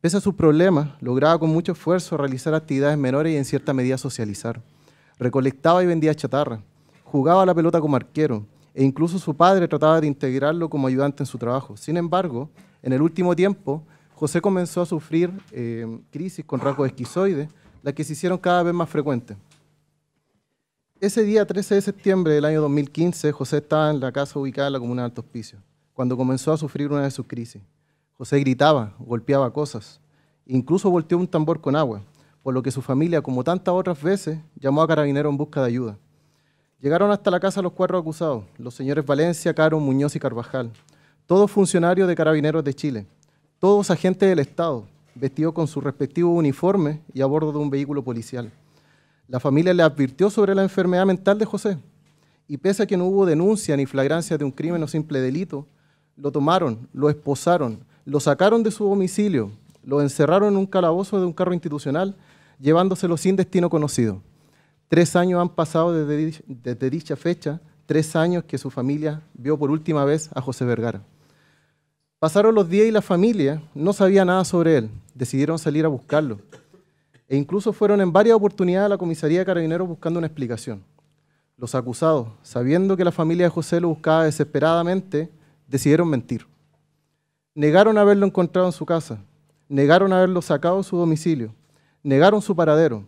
Pese a sus problemas, lograba con mucho esfuerzo realizar actividades menores y en cierta medida socializar. Recolectaba y vendía chatarra. Jugaba a la pelota como arquero e incluso su padre trataba de integrarlo como ayudante en su trabajo. Sin embargo, en el último tiempo José comenzó a sufrir em, crisis con rasgos esquizoides, las que se hicieron cada vez más frecuentes. Ese día, 13 de septiembre del año 2015, José estaba en la casa ubicada en la comuna de Alto Hospicio, cuando comenzó a sufrir una de sus crisis. José gritaba, golpeaba cosas, incluso volteó un tambor con agua, por lo que su familia, como tantas otras veces, llamó a carabineros en busca de ayuda. Llegaron hasta la casa los cuatro acusados, los señores Valencia, Caro, Muñoz y Carvajal, todos funcionarios de Carabineros de Chile todos agentes del Estado, vestidos con su respectivo uniforme y a bordo de un vehículo policial. La familia le advirtió sobre la enfermedad mental de José y pese a que no hubo denuncia ni flagrancia de un crimen o simple delito, lo tomaron, lo esposaron, lo sacaron de su domicilio, lo encerraron en un calabozo de un carro institucional, llevándoselo sin destino conocido. Tres años han pasado desde, desde dicha fecha, tres años que su familia vio por última vez a José Vergara. Pasaron los días y la familia no sabía nada sobre él. Decidieron salir a buscarlo. E incluso fueron en varias oportunidades a la comisaría de carabineros buscando una explicación. Los acusados, sabiendo que la familia de José lo buscaba desesperadamente, decidieron mentir. Negaron haberlo encontrado en su casa, negaron haberlo sacado de su domicilio, negaron su paradero,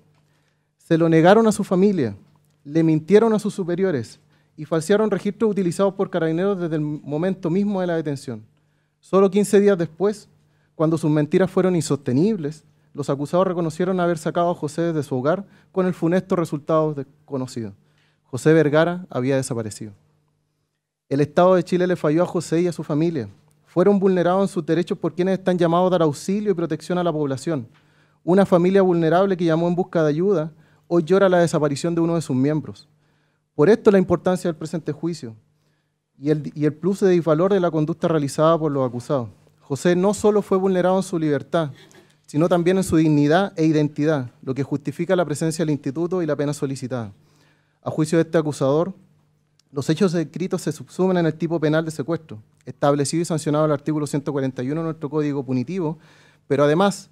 se lo negaron a su familia, le mintieron a sus superiores y falsearon registros utilizados por carabineros desde el momento mismo de la detención. Solo 15 días después, cuando sus mentiras fueron insostenibles, los acusados reconocieron haber sacado a José de su hogar con el funesto resultado desconocido. José Vergara había desaparecido. El Estado de Chile le falló a José y a su familia. Fueron vulnerados en sus derechos por quienes están llamados a dar auxilio y protección a la población. Una familia vulnerable que llamó en busca de ayuda hoy llora la desaparición de uno de sus miembros. Por esto la importancia del presente juicio, y el, plus de disvalor de la conducta realizada por los acusados. José no solo fue vulnerado en su libertad, sino también en su dignidad e identidad, lo que justifica la presencia del instituto y la pena solicitada. A juicio de este acusador, los hechos descritos se subsumen en el tipo penal de secuestro, establecido y sancionado en el artículo 141 de nuestro Código Punitivo, pero además,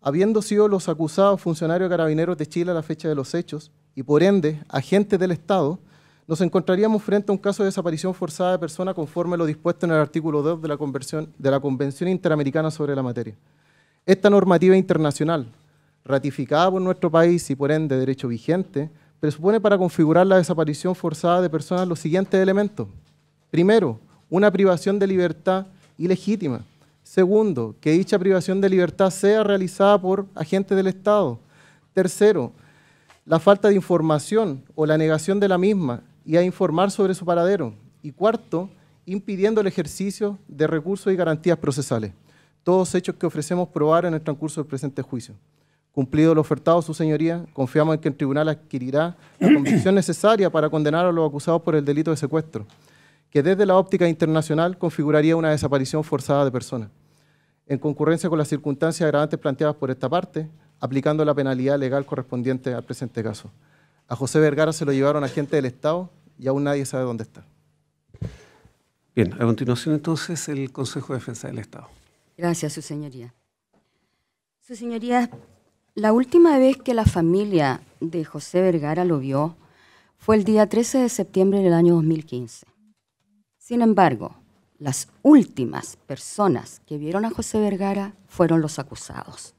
habiendo sido los acusados funcionarios carabineros de Chile a la fecha de los hechos, y por ende agentes del Estado, nos encontraríamos frente a un caso de desaparición forzada de persona conforme lo dispuesto en el artículo 2 de la, Convención, de la Convención Interamericana sobre la Materia. Esta normativa internacional, ratificada por nuestro país y por ende derecho vigente, presupone para configurar la desaparición forzada de personas los siguientes elementos. Primero, una privación de libertad ilegítima. Segundo, que dicha privación de libertad sea realizada por agentes del Estado. Tercero, la falta de información o la negación de la misma y a informar sobre su paradero. Y cuarto, impidiendo el ejercicio de recursos y garantías procesales, todos hechos que ofrecemos probar en el transcurso del presente juicio. Cumplido lo ofertado, su señoría, confiamos en que el tribunal adquirirá la convicción necesaria para condenar a los acusados por el delito de secuestro, que desde la óptica internacional configuraría una desaparición forzada de personas. En concurrencia con las circunstancias agravantes planteadas por esta parte, aplicando la penalidad legal correspondiente al presente caso. A José Vergara se lo llevaron agentes del Estado y aún nadie sabe dónde está. Bien, a continuación entonces el Consejo de Defensa del Estado.
Gracias, su señoría. Su señoría, la última vez que la familia de José Vergara lo vio fue el día 13 de septiembre del año 2015. Sin embargo, las últimas personas que vieron a José Vergara fueron los acusados.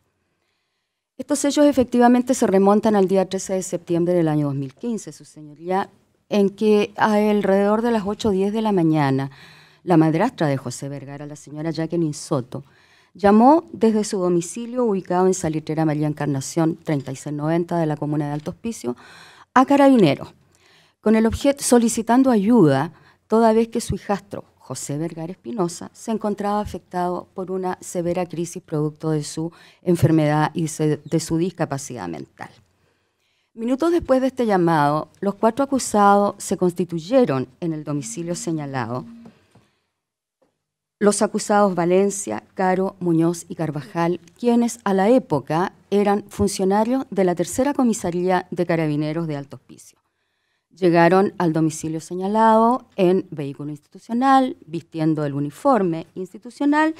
Estos hechos efectivamente se remontan al día 13 de septiembre del año 2015, su señoría, en que alrededor de las 8 o 10 de la mañana, la madrastra de José Vergara, la señora Jacqueline Soto, llamó desde su domicilio ubicado en Salitera María Encarnación 3690 de la comuna de Alto Hospicio a Carabineros, con el objeto solicitando ayuda toda vez que su hijastro, José Vergara Espinosa, se encontraba afectado por una severa crisis producto de su enfermedad y de su discapacidad mental. Minutos después de este llamado, los cuatro acusados se constituyeron en el domicilio señalado. Los acusados Valencia, Caro, Muñoz y Carvajal, quienes a la época eran funcionarios de la tercera comisaría de carabineros de Alto Hospicio. Llegaron al domicilio señalado en vehículo institucional, vistiendo el uniforme institucional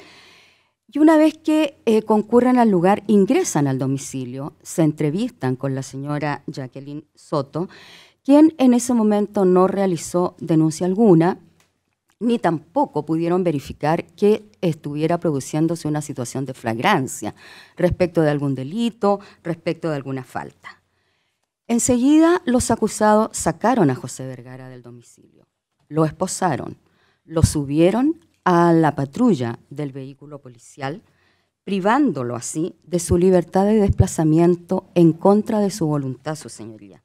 y una vez que eh, concurren al lugar, ingresan al domicilio, se entrevistan con la señora Jacqueline Soto, quien en ese momento no realizó denuncia alguna, ni tampoco pudieron verificar que estuviera produciéndose una situación de flagrancia respecto de algún delito, respecto de alguna falta. Enseguida los acusados sacaron a José Vergara del domicilio, lo esposaron, lo subieron a la patrulla del vehículo policial, privándolo así de su libertad de desplazamiento en contra de su voluntad, su señoría,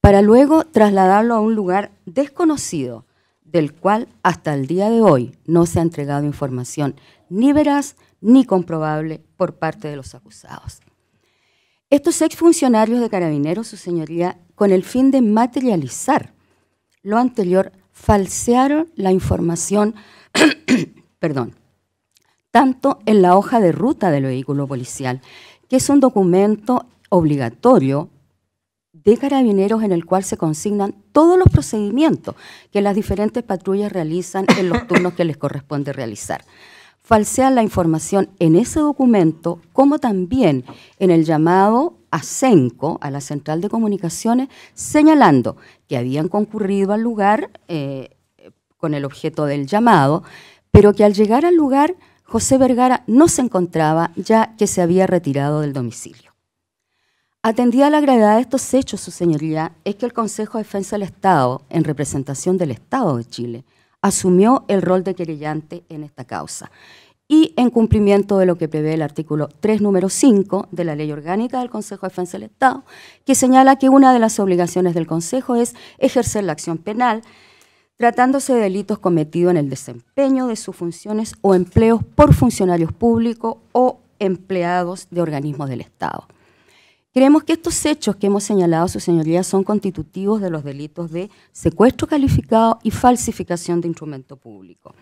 para luego trasladarlo a un lugar desconocido, del cual hasta el día de hoy no se ha entregado información ni veraz ni comprobable por parte de los acusados. Estos exfuncionarios de carabineros, su señoría, con el fin de materializar lo anterior, falsearon la información perdón, tanto en la hoja de ruta del vehículo policial, que es un documento obligatorio de carabineros en el cual se consignan todos los procedimientos que las diferentes patrullas realizan en los turnos que les corresponde realizar. Falsea la información en ese documento como también en el llamado a CENCO, a la Central de Comunicaciones, señalando que habían concurrido al lugar eh, con el objeto del llamado, pero que al llegar al lugar José Vergara no se encontraba ya que se había retirado del domicilio. Atendida la gravedad de estos hechos, su señoría, es que el Consejo de Defensa del Estado, en representación del Estado de Chile, asumió el rol de querellante en esta causa y en cumplimiento de lo que prevé el artículo 3, número 5 de la Ley Orgánica del Consejo de Defensa del Estado, que señala que una de las obligaciones del Consejo es ejercer la acción penal tratándose de delitos cometidos en el desempeño de sus funciones o empleos por funcionarios públicos o empleados de organismos del Estado. Creemos que estos hechos que hemos señalado, su señoría, son constitutivos de los delitos de secuestro calificado y falsificación de instrumento público,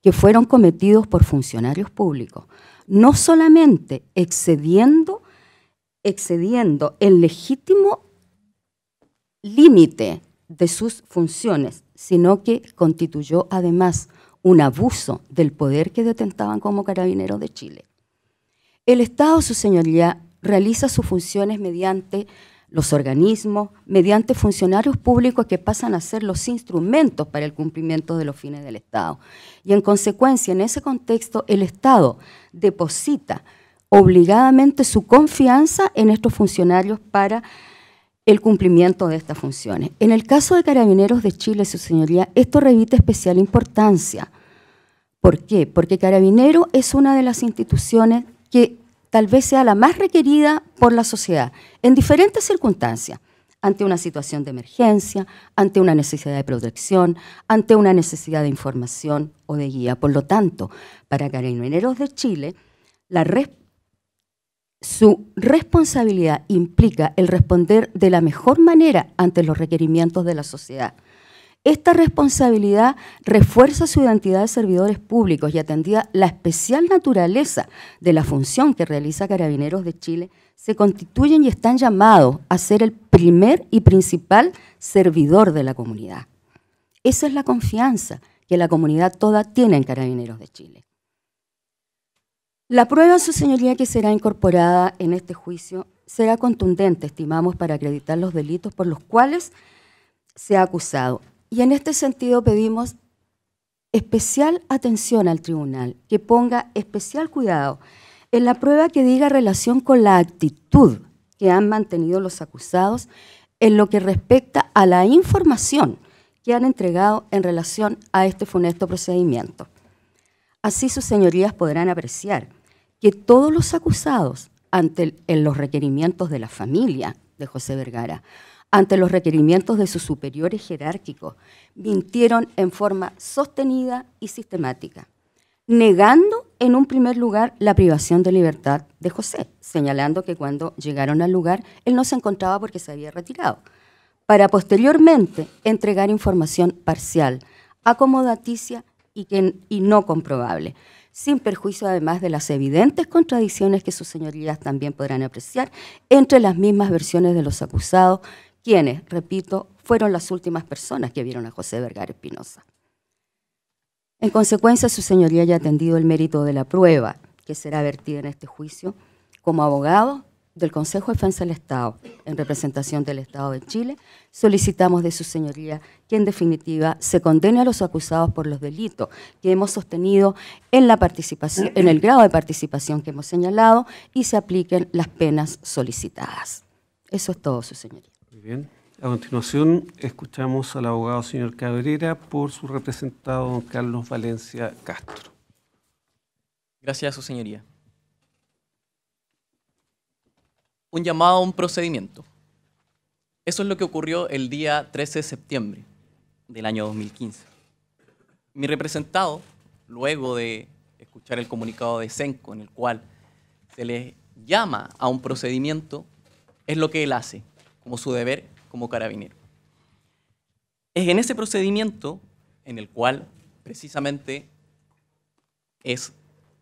que fueron cometidos por funcionarios públicos, no solamente excediendo, excediendo el legítimo límite de sus funciones, sino que constituyó además un abuso del poder que detentaban como carabineros de Chile. El Estado, su señoría, realiza sus funciones mediante los organismos, mediante funcionarios públicos que pasan a ser los instrumentos para el cumplimiento de los fines del Estado. Y en consecuencia, en ese contexto, el Estado deposita obligadamente su confianza en estos funcionarios para el cumplimiento de estas funciones. En el caso de Carabineros de Chile, su señoría, esto reviste especial importancia. ¿Por qué? Porque Carabineros es una de las instituciones que tal vez sea la más requerida por la sociedad, en diferentes circunstancias, ante una situación de emergencia, ante una necesidad de protección, ante una necesidad de información o de guía. Por lo tanto, para Carabineros de Chile, la responsabilidad su responsabilidad implica el responder de la mejor manera ante los requerimientos de la sociedad. Esta responsabilidad refuerza su identidad de servidores públicos y atendida la especial naturaleza de la función que realiza Carabineros de Chile, se constituyen y están llamados a ser el primer y principal servidor de la comunidad. Esa es la confianza que la comunidad toda tiene en Carabineros de Chile. La prueba, su señoría, que será incorporada en este juicio será contundente, estimamos, para acreditar los delitos por los cuales se ha acusado. Y en este sentido pedimos especial atención al tribunal, que ponga especial cuidado en la prueba que diga relación con la actitud que han mantenido los acusados en lo que respecta a la información que han entregado en relación a este funesto procedimiento. Así sus señorías podrán apreciar que todos los acusados, ante los requerimientos de la familia de José Vergara, ante los requerimientos de sus superiores jerárquicos, mintieron en forma sostenida y sistemática, negando en un primer lugar la privación de libertad de José, señalando que cuando llegaron al lugar él no se encontraba porque se había retirado, para posteriormente entregar información parcial, acomodaticia y, y no comprobable, sin perjuicio además de las evidentes contradicciones que sus señorías también podrán apreciar entre las mismas versiones de los acusados, quienes, repito, fueron las últimas personas que vieron a José Vergara Espinosa. En consecuencia, su señoría haya atendido el mérito de la prueba que será vertida en este juicio como abogado del Consejo de Defensa del Estado, en representación del Estado de Chile, solicitamos de su señoría que en definitiva se condene a los acusados por los delitos que hemos sostenido en, la participación, en el grado de participación que hemos señalado y se apliquen las penas solicitadas. Eso es todo, su señoría.
Muy bien. A continuación, escuchamos al abogado señor Cabrera por su representado don
Carlos Valencia Castro. Gracias, su señoría. un llamado a un procedimiento. Eso es lo que ocurrió el día 13 de septiembre del año 2015. Mi representado, luego de escuchar el comunicado de Senco en el cual se le llama a un procedimiento, es lo que él hace, como su deber como carabinero. Es en ese procedimiento en el cual precisamente es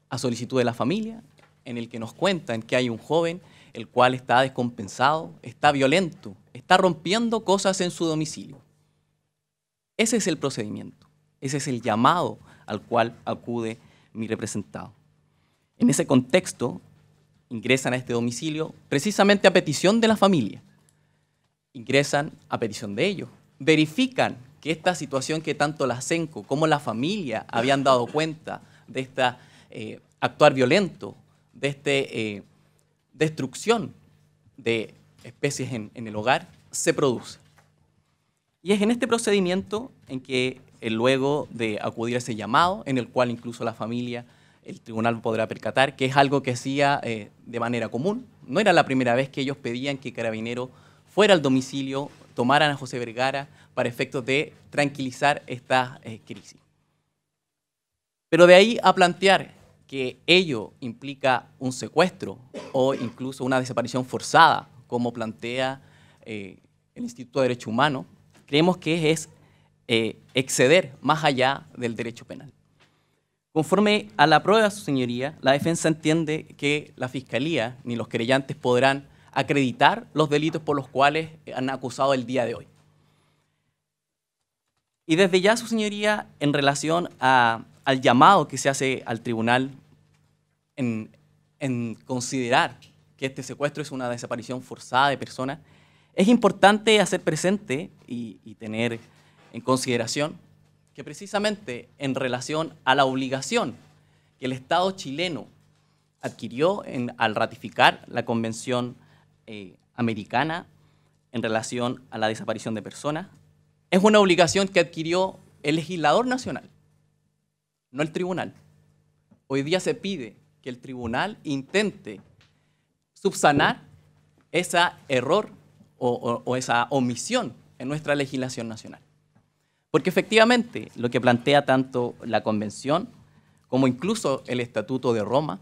a solicitud de la familia, en el que nos cuentan que hay un joven el cual está descompensado, está violento, está rompiendo cosas en su domicilio. Ese es el procedimiento, ese es el llamado al cual acude mi representado. En ese contexto, ingresan a este domicilio precisamente a petición de la familia. Ingresan a petición de ellos. Verifican que esta situación que tanto la CENCO como la familia habían dado cuenta de este actuar violento, de este eh, destrucción de especies en, el hogar se produce. Y es en este procedimiento en que eh, luego de acudir a ese llamado, en el cual incluso la familia, el tribunal podrá percatar, que es algo que hacía eh, de manera común. No era la primera vez que ellos pedían que Carabinero fuera al domicilio, tomaran a José Vergara para efectos de tranquilizar esta eh, crisis. Pero de ahí a plantear que ello implica un secuestro o incluso una desaparición forzada, como plantea eh, el Instituto de Derecho Humano, creemos que es eh, exceder más allá del derecho penal. Conforme a la prueba, su señoría, la defensa entiende que la fiscalía ni los querellantes podrán acreditar los delitos por los cuales han acusado el día de hoy. Y desde ya, su señoría, en relación a al llamado que se hace al tribunal en, considerar que este secuestro es una desaparición forzada de personas, es importante hacer presente y, tener en consideración que precisamente en relación a la obligación que el Estado chileno adquirió al ratificar la Convención eh, Americana en relación a la desaparición de personas, es una obligación que adquirió el legislador nacional no el tribunal. Hoy día se pide que el tribunal intente subsanar ese error o, esa omisión en nuestra legislación nacional. Porque efectivamente lo que plantea tanto la Convención como incluso el Estatuto de Roma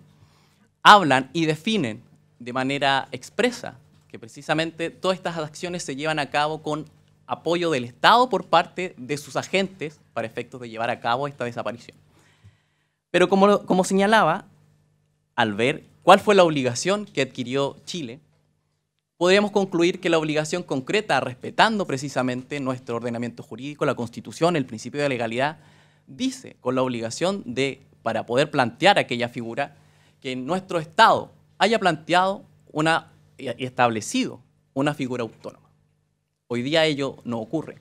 hablan y definen de manera expresa que precisamente todas estas acciones se llevan a cabo con apoyo del Estado por parte de sus agentes para efectos de llevar a cabo esta desaparición. Pero como, como señalaba, al ver cuál fue la obligación que adquirió Chile, podríamos concluir que la obligación concreta, respetando precisamente nuestro ordenamiento jurídico, la Constitución, el principio de legalidad, dice con la obligación de, para poder plantear aquella figura, que nuestro Estado haya planteado una, y establecido una figura autónoma. Hoy día ello no ocurre.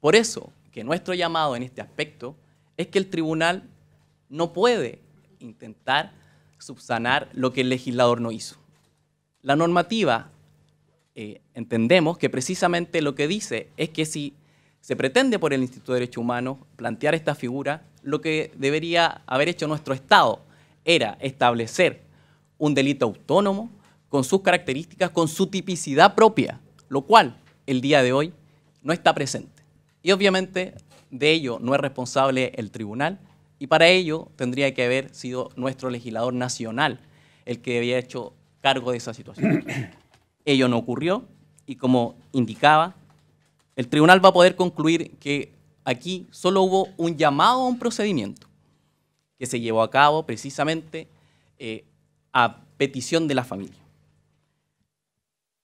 Por eso que nuestro llamado en este aspecto es que el tribunal no puede intentar subsanar lo que el legislador no hizo. La normativa, eh, entendemos que precisamente lo que dice es que si se pretende por el Instituto de Derechos Humanos plantear esta figura, lo que debería haber hecho nuestro Estado era establecer un delito autónomo con sus características, con su tipicidad propia, lo cual el día de hoy no está presente. Y obviamente de ello no es responsable el tribunal, y para ello tendría que haber sido nuestro legislador nacional el que había hecho cargo de esa situación. Ello no ocurrió y como indicaba, el tribunal va a poder concluir que aquí solo hubo un llamado a un procedimiento que se llevó a cabo precisamente eh, a petición de la familia.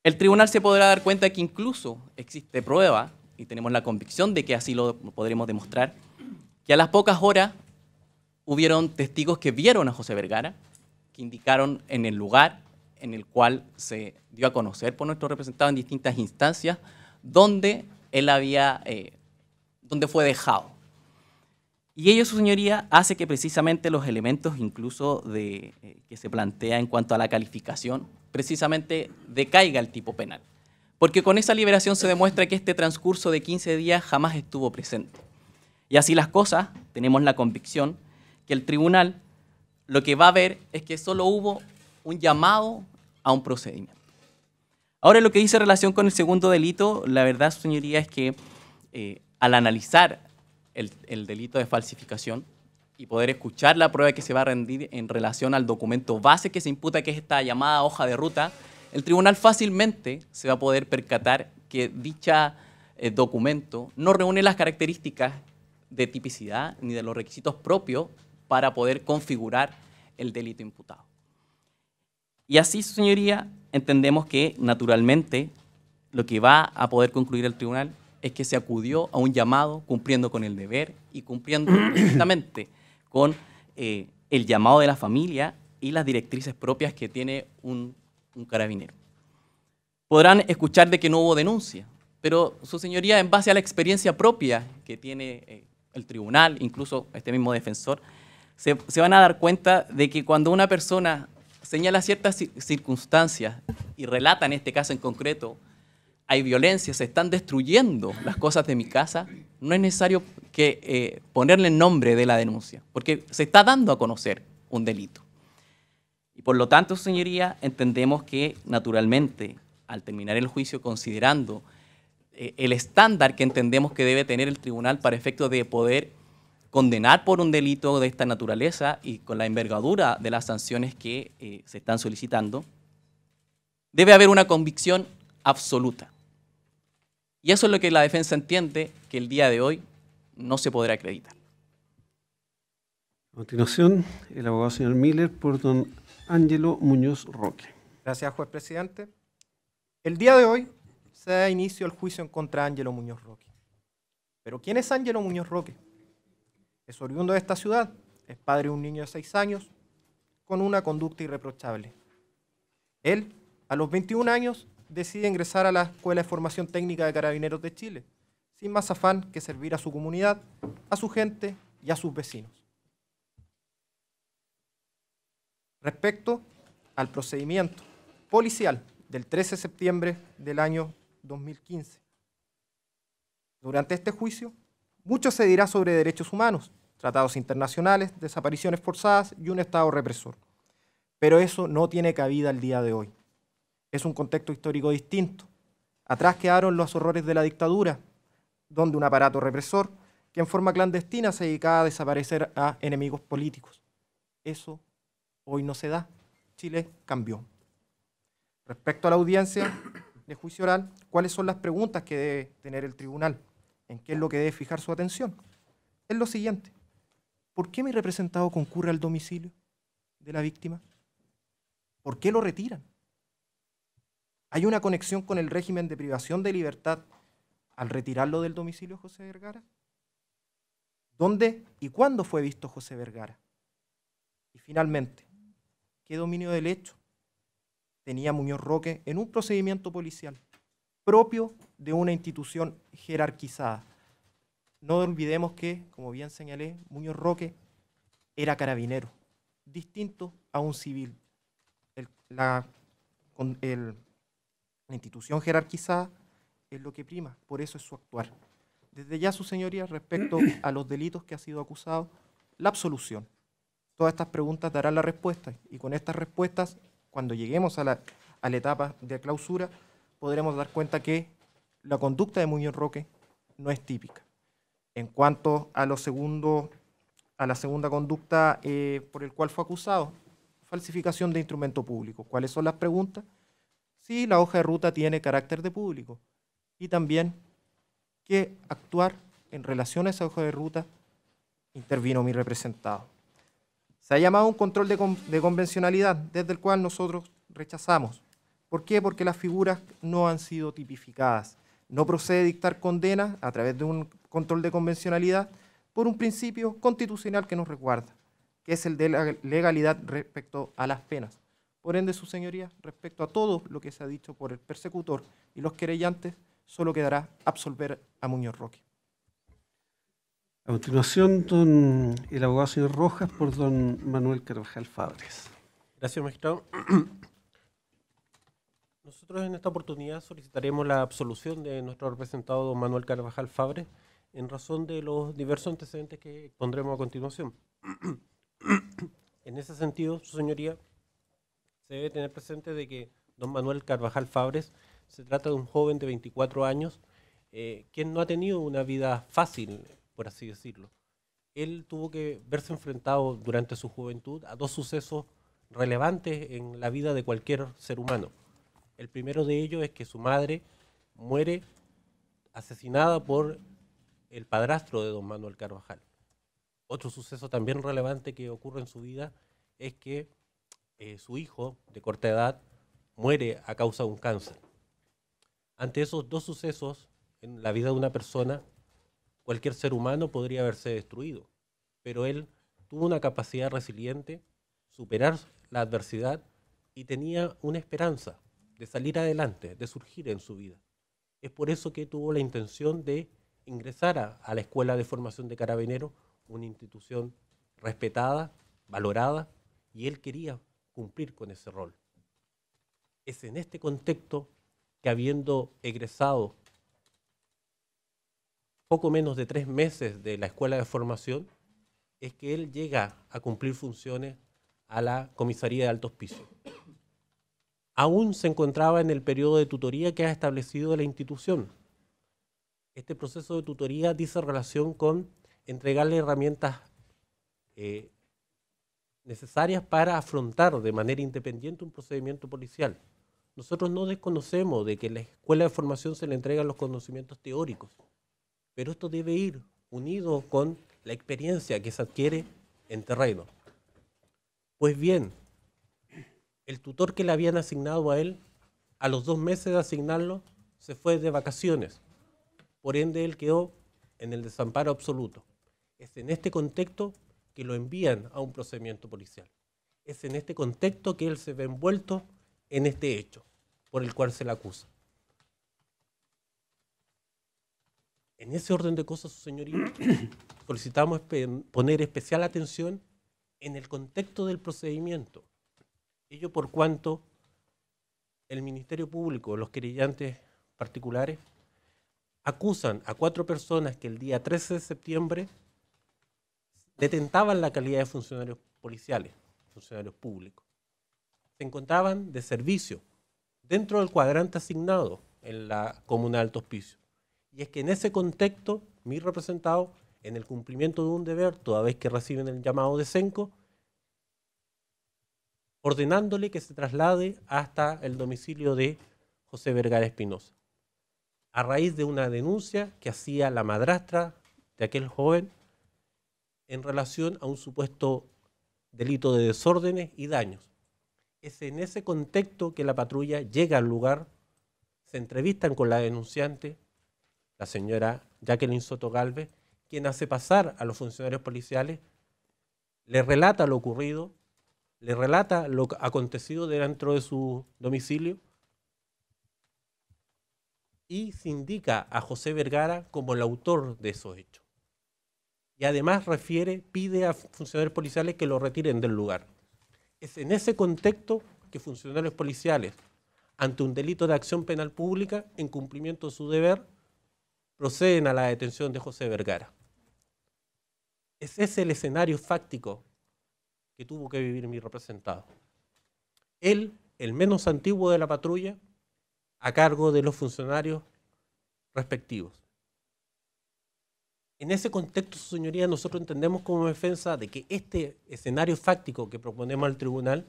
El tribunal se podrá dar cuenta que incluso existe prueba, y tenemos la convicción de que así lo podremos demostrar, que a las pocas horas hubieron testigos que vieron a José Vergara, que indicaron en el lugar en el cual se dio a conocer por nuestro representado en distintas instancias, donde él había, eh, donde fue dejado. Y ello, su señoría, hace que precisamente los elementos incluso de, eh, que se plantea en cuanto a la calificación, precisamente decaiga el tipo penal. Porque con esa liberación se demuestra que este transcurso de 15 días jamás estuvo presente. Y así las cosas, tenemos la convicción que el tribunal lo que va a ver es que solo hubo un llamado a un procedimiento. Ahora, lo que dice relación con el segundo delito, la verdad, señoría, es que eh, al analizar el, delito de falsificación y poder escuchar la prueba que se va a rendir en relación al documento base que se imputa, que es esta llamada hoja de ruta, el tribunal fácilmente se va a poder percatar que dicha eh, documento no reúne las características de tipicidad ni de los requisitos propios para poder configurar el delito imputado. Y así, su señoría, entendemos que naturalmente lo que va a poder concluir el tribunal es que se acudió a un llamado cumpliendo con el deber y cumpliendo precisamente con eh, el llamado de la familia y las directrices propias que tiene un, carabinero. Podrán escuchar de que no hubo denuncia, pero su señoría, en base a la experiencia propia que tiene eh, el tribunal, incluso este mismo defensor, se, van a dar cuenta de que cuando una persona señala ciertas circunstancias y relata en este caso en concreto, hay violencia, se están destruyendo las cosas de mi casa, no es necesario que eh, ponerle el nombre de la denuncia, porque se está dando a conocer un delito. Y por lo tanto, señoría, entendemos que naturalmente, al terminar el juicio, considerando eh, el estándar que entendemos que debe tener el tribunal para efectos de poder condenar por un delito de esta naturaleza y con la envergadura de las sanciones que eh, se están solicitando, debe haber una convicción absoluta. Y eso es lo que la defensa entiende que el día de hoy no se podrá acreditar.
A continuación, el abogado señor Miller por don Ángelo Muñoz Roque.
Gracias, juez presidente. El día de hoy se da inicio al juicio en contra de Ángelo Muñoz Roque. Pero ¿quién es Ángelo Muñoz Roque? Es oriundo de esta ciudad, es padre de un niño de seis años, con una conducta irreprochable. Él, a los 21 años, decide ingresar a la Escuela de Formación Técnica de Carabineros de Chile, sin más afán que servir a su comunidad, a su gente y a sus vecinos. Respecto al procedimiento policial del 13 de septiembre del año 2015. Durante este juicio, mucho se dirá sobre derechos humanos, tratados internacionales, desapariciones forzadas y un Estado represor. Pero eso no tiene cabida al día de hoy. Es un contexto histórico distinto. Atrás quedaron los horrores de la dictadura, donde un aparato represor, que en forma clandestina se dedicaba a desaparecer a enemigos políticos. Eso hoy no se da. Chile cambió. Respecto a la audiencia de juicio oral, ¿cuáles son las preguntas que debe tener el tribunal? en qué es lo que debe fijar su atención, es lo siguiente. ¿Por qué mi representado concurre al domicilio de la víctima? ¿Por qué lo retiran? ¿Hay una conexión con el régimen de privación de libertad al retirarlo del domicilio José Vergara? ¿Dónde y cuándo fue visto José Vergara? Y finalmente, ¿qué dominio del hecho tenía Muñoz Roque en un procedimiento policial propio de una institución jerarquizada. No olvidemos que, como bien señalé, Muñoz Roque era carabinero, distinto a un civil. la, institución jerarquizada es lo que prima, por eso es su actuar. Desde ya, su señoría, respecto a los delitos que ha sido acusado, la absolución. Todas estas preguntas darán la respuesta y con estas respuestas, cuando lleguemos a la etapa de clausura, podremos dar cuenta que la conducta de Muñoz Roque no es típica. En cuanto a, a la segunda conducta eh, por el cual fue acusado, falsificación de instrumento público. ¿Cuáles son las preguntas? Si la hoja de ruta tiene carácter de público y también que actuar en relación a esa hoja de ruta intervino mi representado. Se ha llamado un control de, de convencionalidad, desde el cual nosotros rechazamos. ¿Por qué? Porque las figuras no han sido tipificadas no procede dictar condena a través de un control de convencionalidad por un principio constitucional que nos recuerda, que es el de la legalidad respecto a las penas. Por ende, su señoría, respecto a todo lo que se ha dicho por el persecutor y los querellantes, solo quedará absolver a Muñoz Roque.
A continuación, el abogado señor Rojas por don Manuel Carvajal Fabres.
Gracias, magistrado.
Nosotros en esta oportunidad solicitaremos la absolución de nuestro representado don Manuel Carvajal Fabres, en razón de los diversos antecedentes que pondremos a continuación. en ese sentido, su señoría, se debe tener presente de que don Manuel Carvajal Fabres se trata de un joven de 24 años, eh, quien no ha tenido una vida fácil, por así decirlo. Él tuvo que verse enfrentado durante su juventud a dos sucesos relevantes en la vida de cualquier ser humano el primero de ellos es que su madre muere asesinada por el padrastro de don Manuel Carvajal. Otro suceso también relevante que ocurre en su vida es que eh, su hijo de corta edad muere a causa de un cáncer. Ante esos dos sucesos en la vida de una persona, cualquier ser humano podría haberse destruido, pero él tuvo una capacidad resiliente, superar la adversidad y tenía una esperanza de salir adelante, de surgir en su vida. Es por eso que tuvo la intención de ingresar a, la Escuela de Formación de Carabineros, una institución respetada, valorada, y él quería cumplir con ese rol. Es en este contexto que habiendo egresado poco menos de tres meses de la escuela de formación, es que él llega a cumplir funciones a la comisaría de altos pisos aún se encontraba en el periodo de tutoría que ha establecido la institución. Este proceso de tutoría dice relación con entregarle herramientas eh, necesarias para afrontar de manera independiente un procedimiento policial. Nosotros no desconocemos de que la escuela de formación se le entregan los conocimientos teóricos, pero esto debe ir unido con la experiencia que se adquiere en terreno. Pues bien, el tutor que le habían asignado a él, a los dos meses de asignarlo, se fue de vacaciones. Por ende, él quedó en el desamparo absoluto. Es en este contexto que lo envían a un procedimiento policial. Es en este contexto que él se ve envuelto en este hecho por el cual se le acusa. En ese orden de cosas, su señoría, solicitamos poner especial atención en el contexto del procedimiento Ello por cuanto el Ministerio Público, los querellantes particulares, acusan a cuatro personas que el día 13 de septiembre detentaban la calidad de funcionarios policiales, funcionarios públicos. Se encontraban de servicio dentro del cuadrante asignado en la comuna de Alto Hospicio. Y es que en ese contexto, mi representado, en el cumplimiento de un deber, toda vez que reciben el llamado de CENCO, ordenándole que se traslade hasta el domicilio de José Vergara Espinosa, a raíz de una denuncia que hacía la madrastra de aquel joven en relación a un supuesto delito de desórdenes y daños. Es en ese contexto que la patrulla llega al lugar, se entrevistan con la denunciante, la señora Jacqueline Soto Galvez, quien hace pasar a los funcionarios policiales, le relata lo ocurrido le relata lo acontecido dentro de su domicilio y se indica a José Vergara como el autor de esos hechos. Y además refiere, pide a funcionarios policiales que lo retiren del lugar. Es en ese contexto que funcionarios policiales, ante un delito de acción penal pública, en cumplimiento de su deber, proceden a la detención de José Vergara. Ese es el escenario fáctico que tuvo que vivir mi representado. Él, el menos antiguo de la patrulla, a cargo de los funcionarios respectivos. En ese contexto, su señoría, nosotros entendemos como defensa de que este escenario fáctico que proponemos al tribunal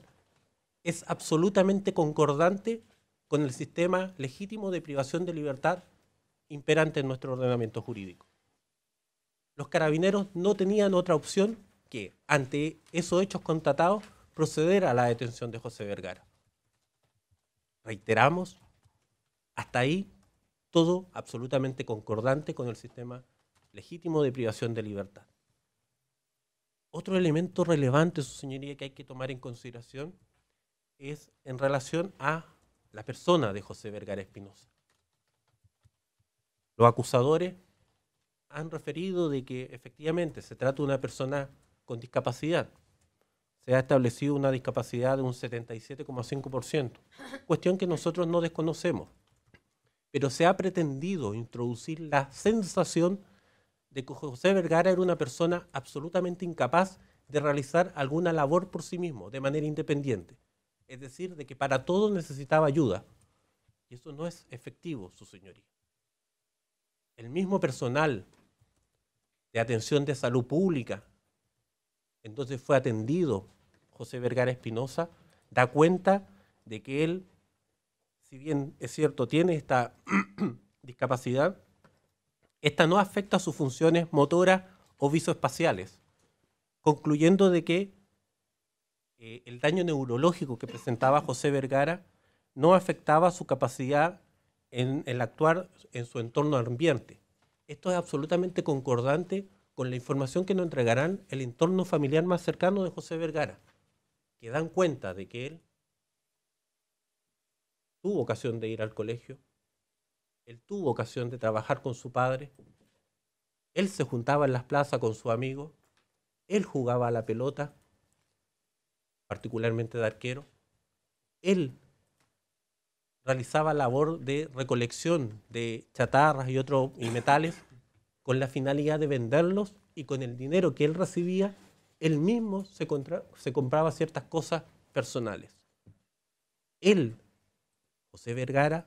es absolutamente concordante con el sistema legítimo de privación de libertad imperante en nuestro ordenamiento jurídico. Los carabineros no tenían otra opción que ante esos hechos contratados proceder a la detención de José Vergara. Reiteramos, hasta ahí todo absolutamente concordante con el sistema legítimo de privación de libertad. Otro elemento relevante, su señoría, que hay que tomar en consideración es en relación a la persona de José Vergara Espinosa. Los acusadores han referido de que efectivamente se trata de una persona con discapacidad. Se ha establecido una discapacidad de un 77,5%, cuestión que nosotros no desconocemos, pero se ha pretendido introducir la sensación de que José Vergara era una persona absolutamente incapaz de realizar alguna labor por sí mismo, de manera independiente. Es decir, de que para todo necesitaba ayuda. Y eso no es efectivo, su señoría. El mismo personal de atención de salud pública entonces fue atendido. José Vergara Espinosa da cuenta de que él, si bien es cierto, tiene esta discapacidad, esta no afecta a sus funciones motoras o visoespaciales, concluyendo de que eh, el daño neurológico que presentaba José Vergara no afectaba su capacidad en el actuar en su entorno ambiente. Esto es absolutamente concordante con la información que nos entregarán el entorno familiar más cercano de José Vergara, que dan cuenta de que él tuvo ocasión de ir al colegio, él tuvo ocasión de trabajar con su padre, él se juntaba en las plazas con su amigo, él jugaba a la pelota, particularmente de arquero, él realizaba labor de recolección de chatarras y otros metales con la finalidad de venderlos y con el dinero que él recibía, él mismo se, compraba ciertas cosas personales. Él, José Vergara,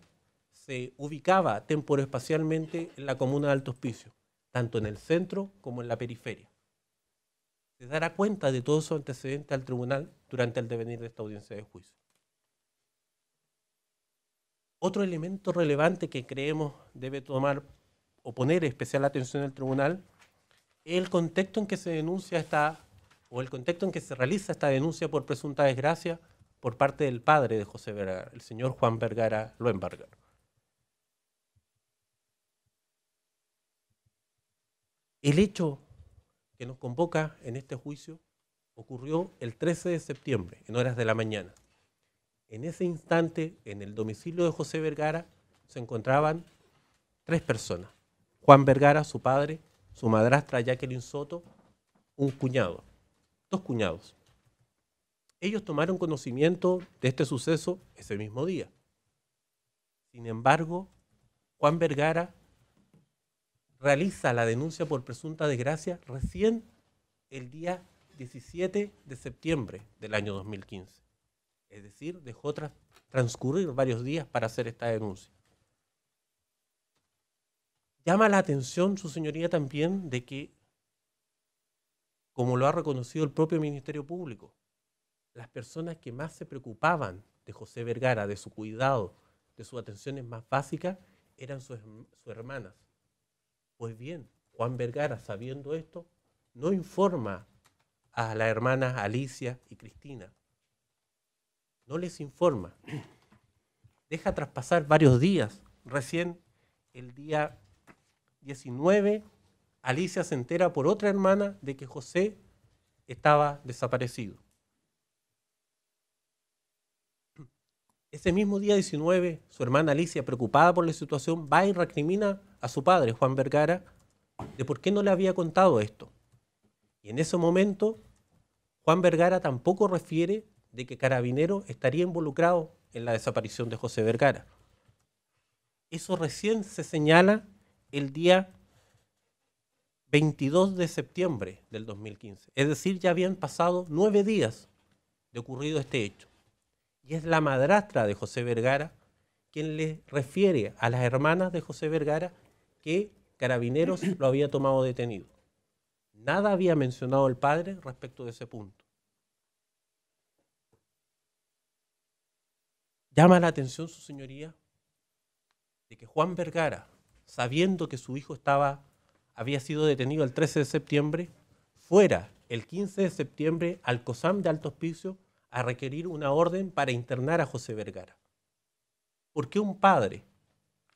se ubicaba espacialmente en la comuna de Alto Hospicio, tanto en el centro como en la periferia. Se dará cuenta de todo su antecedente al tribunal durante el devenir de esta audiencia de juicio. Otro elemento relevante que creemos debe tomar o poner especial atención al tribunal el contexto en que se denuncia esta, o el contexto en que se realiza esta denuncia por presunta desgracia por parte del padre de José Vergara, el señor Juan Vergara Loenberger. El hecho que nos convoca en este juicio ocurrió el 13 de septiembre, en horas de la mañana. En ese instante, en el domicilio de José Vergara, se encontraban tres personas. Juan Vergara, su padre, su madrastra Jacqueline Soto, un cuñado, dos cuñados. Ellos tomaron conocimiento de este suceso ese mismo día. Sin embargo, Juan Vergara realiza la denuncia por presunta desgracia recién el día 17 de septiembre del año 2015. Es decir, dejó transcurrir varios días para hacer esta denuncia. Llama la atención, su señoría, también de que, como lo ha reconocido el propio Ministerio Público, las personas que más se preocupaban de José Vergara, de su cuidado, de sus atenciones más básicas, eran sus, hermanas. Pues bien, Juan Vergara, sabiendo esto, no informa a las hermanas Alicia y Cristina. No les informa. Deja traspasar varios días. Recién el día 19, Alicia se entera por otra hermana de que José estaba desaparecido. Ese mismo día 19, su hermana Alicia, preocupada por la situación, va y recrimina a su padre, Juan Vergara, de por qué no le había contado esto. Y en ese momento, Juan Vergara tampoco refiere de que Carabinero estaría involucrado en la desaparición de José Vergara. Eso recién se señala el día 22 de septiembre del 2015. Es decir, ya habían pasado nueve días de ocurrido este hecho. Y es la madrastra de José Vergara quien le refiere a las hermanas de José Vergara que Carabineros lo había tomado detenido. Nada había mencionado el padre respecto de ese punto. Llama la atención, su señoría, de que Juan Vergara, sabiendo que su hijo estaba, había sido detenido el 13 de septiembre, fuera el 15 de septiembre al COSAM de Alto Hospicio a requerir una orden para internar a José Vergara. ¿Por qué un padre,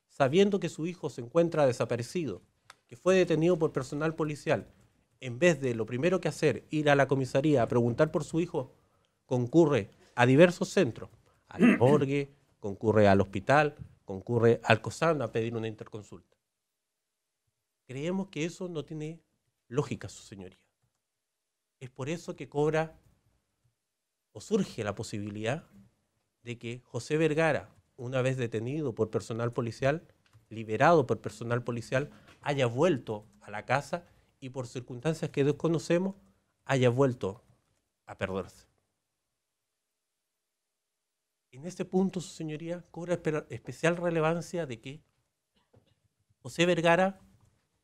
sabiendo que su hijo se encuentra desaparecido, que fue detenido por personal policial, en vez de lo primero que hacer, ir a la comisaría a preguntar por su hijo, concurre a diversos centros, al morgue, concurre al hospital, concurre al COSAN a pedir una interconsulta. Creemos que eso no tiene lógica, su señoría. Es por eso que cobra o surge la posibilidad de que José Vergara, una vez detenido por personal policial, liberado por personal policial, haya vuelto a la casa y por circunstancias que desconocemos, haya vuelto a perderse. En este punto, su señoría, cobra especial relevancia de que José Vergara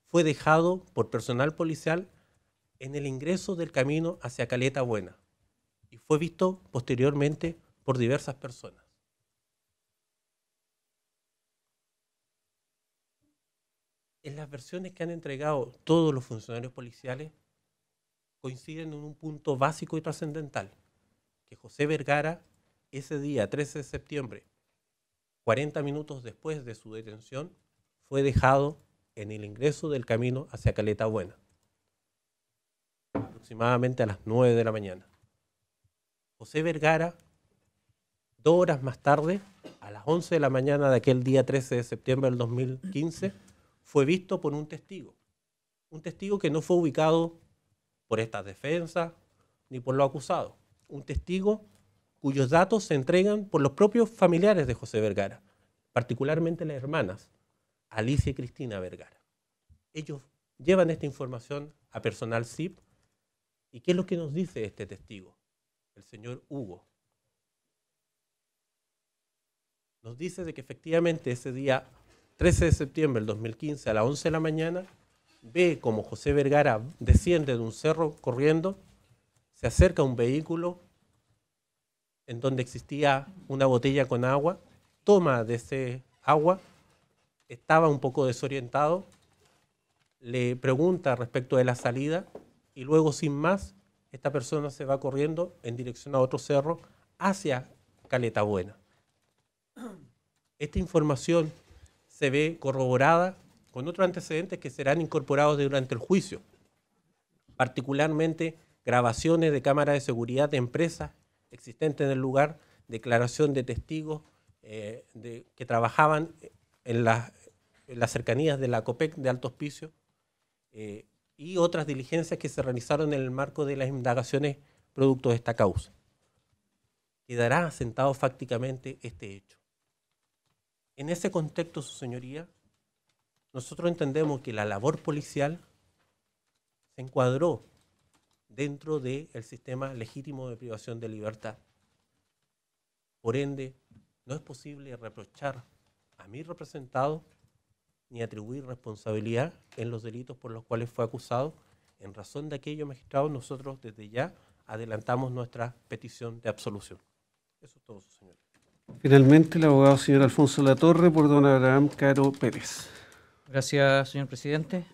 fue dejado por personal policial en el ingreso del camino hacia Caleta Buena y fue visto posteriormente por diversas personas. En las versiones que han entregado todos los funcionarios policiales coinciden en un punto básico y trascendental, que José Vergara ese día, 13 de septiembre, 40 minutos después de su detención, fue dejado en el ingreso del camino hacia Caleta Buena, aproximadamente a las 9 de la mañana. José Vergara, dos horas más tarde, a las 11 de la mañana de aquel día 13 de septiembre del 2015, fue visto por un testigo. Un testigo que no fue ubicado por esta defensa ni por lo acusado. Un testigo cuyos datos se entregan por los propios familiares de José Vergara, particularmente las hermanas, Alicia y Cristina Vergara. Ellos llevan esta información a personal SIP. ¿Y qué es lo que nos dice este testigo? El señor Hugo. Nos dice de que efectivamente ese día 13 de septiembre del 2015 a las 11 de la mañana ve como José Vergara desciende de un cerro corriendo, se acerca a un vehículo en donde existía una botella con agua, toma de ese agua, estaba un poco desorientado, le pregunta respecto de la salida y luego sin más esta persona se va corriendo en dirección a otro cerro hacia Caleta Buena. Esta información se ve corroborada con otros antecedentes que serán incorporados durante el juicio, particularmente grabaciones de cámaras de seguridad de empresas existente en el lugar, declaración de testigos eh, que trabajaban en, las cercanías de la COPEC de Alto Hospicio eh, y otras diligencias que se realizaron en el marco de las indagaciones producto de esta causa. Quedará asentado fácticamente este hecho. En ese contexto, su señoría, nosotros entendemos que la labor policial se encuadró dentro del sistema legítimo de privación de libertad. Por ende, no es posible reprochar a mi representado ni atribuir responsabilidad en los delitos por los cuales fue acusado. En razón de aquello, magistrado, nosotros desde ya adelantamos nuestra petición de absolución. Eso es todo,
señor. Finalmente, el abogado señor Alfonso Latorre por don Abraham Caro Pérez.
Gracias, señor
presidente.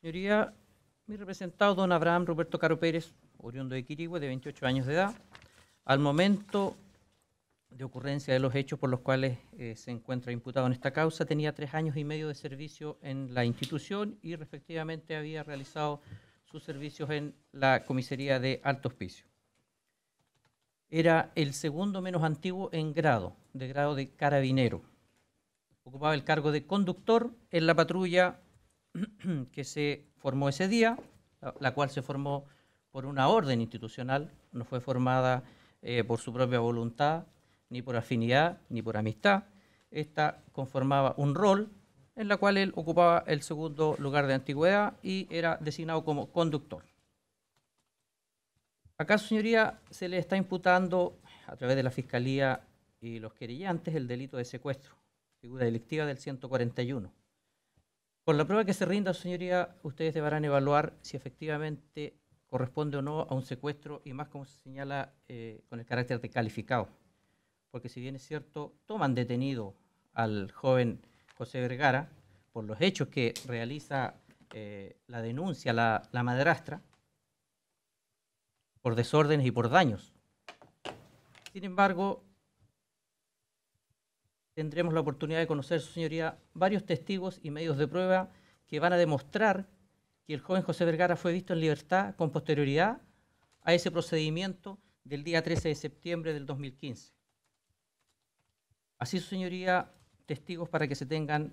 Señoría, mi representado, don Abraham Roberto Caro Pérez, oriundo de Quirigüe, de 28 años de edad, al momento de ocurrencia de los hechos por los cuales eh, se encuentra imputado en esta causa, tenía tres años y medio de servicio en la institución y respectivamente había realizado sus servicios en la comisaría de Alto Hospicio. Era el segundo menos antiguo en grado, de grado de carabinero. Ocupaba el cargo de conductor en la patrulla que se formó ese día, la cual se formó por una orden institucional, no fue formada eh, por su propia voluntad, ni por afinidad, ni por amistad. Esta conformaba un rol en la cual él ocupaba el segundo lugar de antigüedad y era designado como conductor. Acá, señoría, se le está imputando a través de la Fiscalía y los querellantes el delito de secuestro, figura delictiva del 141 con la prueba que se rinda, señoría, ustedes deberán evaluar si efectivamente corresponde o no a un secuestro y más como se señala eh, con el carácter de calificado. Porque si bien es cierto, toman detenido al joven José Vergara por los hechos que realiza eh, la denuncia, la, la madrastra, por desórdenes y por daños. Sin embargo, tendremos la oportunidad de conocer, su señoría, varios testigos y medios de prueba que van a demostrar que el joven José Vergara fue visto en libertad con posterioridad a ese procedimiento del día 13 de septiembre del 2015. Así, su señoría, testigos para que se tengan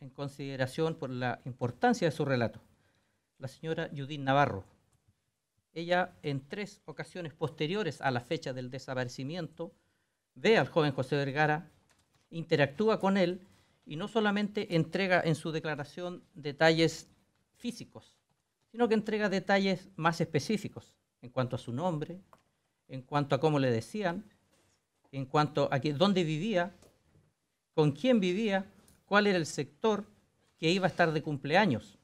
en consideración por la importancia de su relato. La señora Judith Navarro. Ella, en tres ocasiones posteriores a la fecha del desaparecimiento, ve al joven José Vergara interactúa con él y no solamente entrega en su declaración detalles físicos, sino que entrega detalles más específicos en cuanto a su nombre, en cuanto a cómo le decían, en cuanto a dónde vivía, con quién vivía, cuál era el sector que iba a estar de cumpleaños.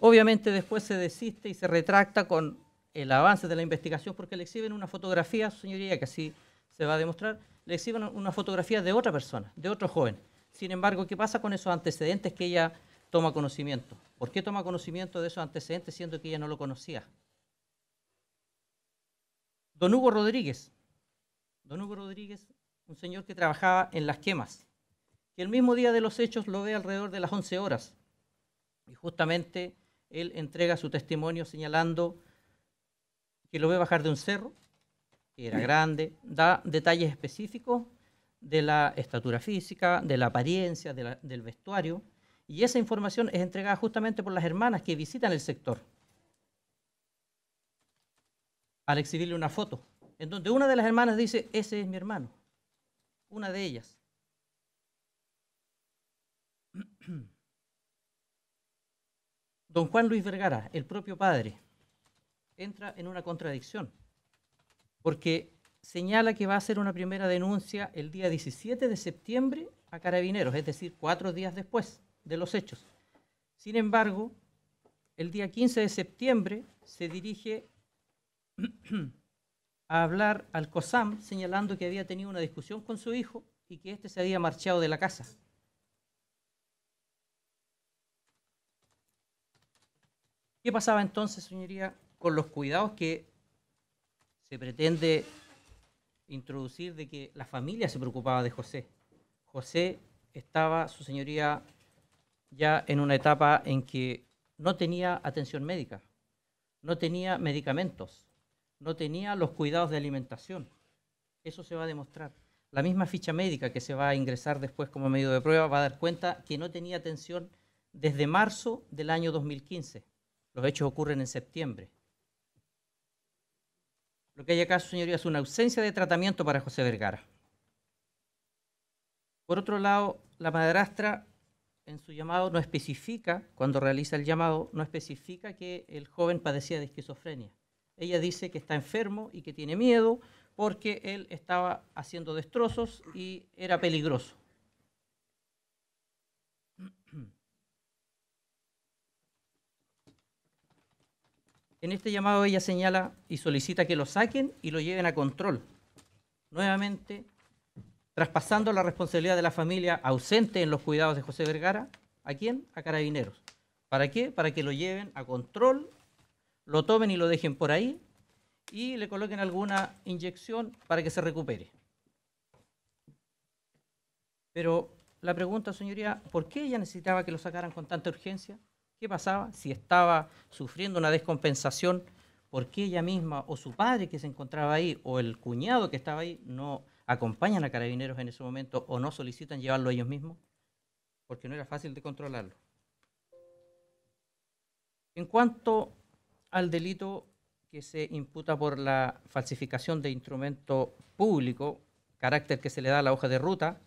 Obviamente después se desiste y se retracta con el avance de la investigación porque le exhiben una fotografía, señoría, que así se va a demostrar, le exhiben una fotografía de otra persona, de otro joven. Sin embargo, ¿qué pasa con esos antecedentes que ella toma conocimiento? ¿Por qué toma conocimiento de esos antecedentes siendo que ella no lo conocía? Don Hugo Rodríguez. Don Hugo Rodríguez, un señor que trabajaba en las quemas, que el mismo día de los hechos lo ve alrededor de las 11 horas. Y justamente él entrega su testimonio señalando que lo ve bajar de un cerro, que era grande, da detalles específicos de la estatura física, de la apariencia, del vestuario, y esa información es entregada justamente por las hermanas que visitan el sector. Al exhibirle una foto, en donde una de las hermanas dice, ese es mi hermano, una de ellas. Don Juan Luis Vergara, el propio padre, entra en una contradicción porque señala que va a hacer una primera denuncia el día 17 de septiembre a carabineros, es decir, cuatro días después de los hechos. Sin embargo, el día 15 de septiembre se dirige a hablar al COSAM señalando que había tenido una discusión con su hijo y que éste se había marchado de la casa. ¿Qué pasaba entonces, señoría, con los cuidados que se pretende introducir de que la familia se preocupaba de José. José estaba, su señoría, ya en una etapa en que no tenía atención médica, no tenía medicamentos, no tenía los cuidados de alimentación. Eso se va a demostrar. La misma ficha médica que se va a ingresar después como medio de prueba va a dar cuenta que no tenía atención desde marzo del año 2015. Los hechos ocurren en septiembre. Lo que hay acá, señoría, es una ausencia de tratamiento para José Vergara. Por otro lado, la madrastra en su llamado no especifica, cuando realiza el llamado, no especifica que el joven padecía de esquizofrenia. Ella dice que está enfermo y que tiene miedo porque él estaba haciendo destrozos y era peligroso. En este llamado ella señala y solicita que lo saquen y lo lleven a control. Nuevamente, traspasando la responsabilidad de la familia ausente en los cuidados de José Vergara, ¿a quién? A carabineros. ¿Para qué? Para que lo lleven a control, lo tomen y lo dejen por ahí y le coloquen alguna inyección para que se recupere. Pero la pregunta, señoría, ¿por qué ella necesitaba que lo sacaran con tanta urgencia? ¿Qué pasaba? Si estaba sufriendo una descompensación, ¿por qué ella misma o su padre que se encontraba ahí o el cuñado que estaba ahí no acompañan a carabineros en ese momento o no solicitan llevarlo ellos mismos? Porque no era fácil de controlarlo. En cuanto al delito que se imputa por la falsificación de instrumento público, carácter que se le da a la hoja de ruta,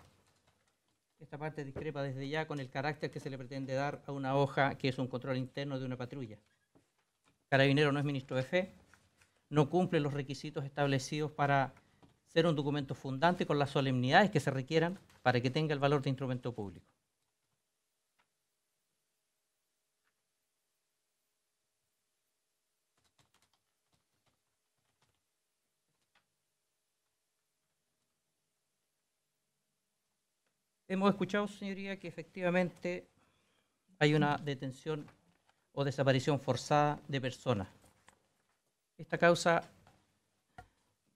esta parte discrepa desde ya con el carácter que se le pretende dar a una hoja que es un control interno de una patrulla. Carabinero no es ministro de fe, no cumple los requisitos establecidos para ser un documento fundante con las solemnidades que se requieran para que tenga el valor de instrumento público. Hemos escuchado, señoría, que efectivamente hay una detención o desaparición forzada de personas. Esta causa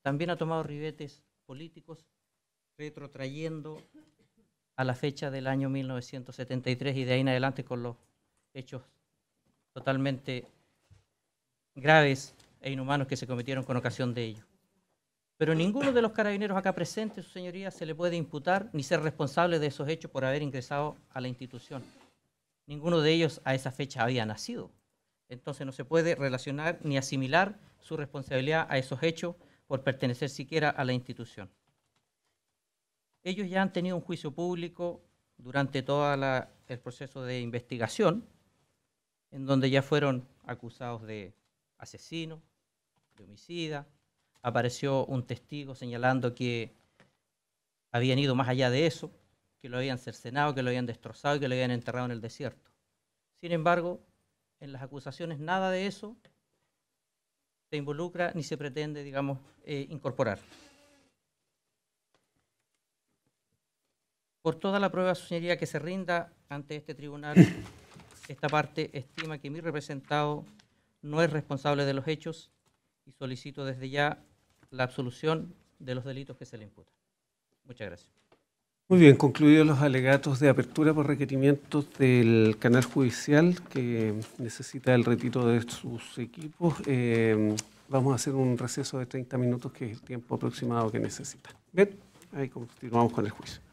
también ha tomado ribetes políticos, retrotrayendo a la fecha del año 1973 y de ahí en adelante con los hechos totalmente graves e inhumanos que se cometieron con ocasión de ello. Pero ninguno de los carabineros acá presentes, su señoría, se le puede imputar ni ser responsable de esos hechos por haber ingresado a la institución. Ninguno de ellos a esa fecha había nacido. Entonces no se puede relacionar ni asimilar su responsabilidad a esos hechos por pertenecer siquiera a la institución. Ellos ya han tenido un juicio público durante todo el proceso de investigación, en donde ya fueron acusados de asesino, de homicida, apareció un testigo señalando que habían ido más allá de eso, que lo habían cercenado, que lo habían destrozado y que lo habían enterrado en el desierto. Sin embargo, en las acusaciones nada de eso se involucra ni se pretende, digamos, eh, incorporar. Por toda la prueba, su señoría, que se rinda ante este tribunal, esta parte estima que mi representado no es responsable de los hechos y solicito desde ya la absolución de los delitos que se le imputan. Muchas gracias.
Muy bien, concluidos los alegatos de apertura por requerimientos del canal judicial que necesita el retiro de sus equipos, eh, vamos a hacer un receso de 30 minutos, que es el tiempo aproximado que necesita. Bien, ahí continuamos con el juicio.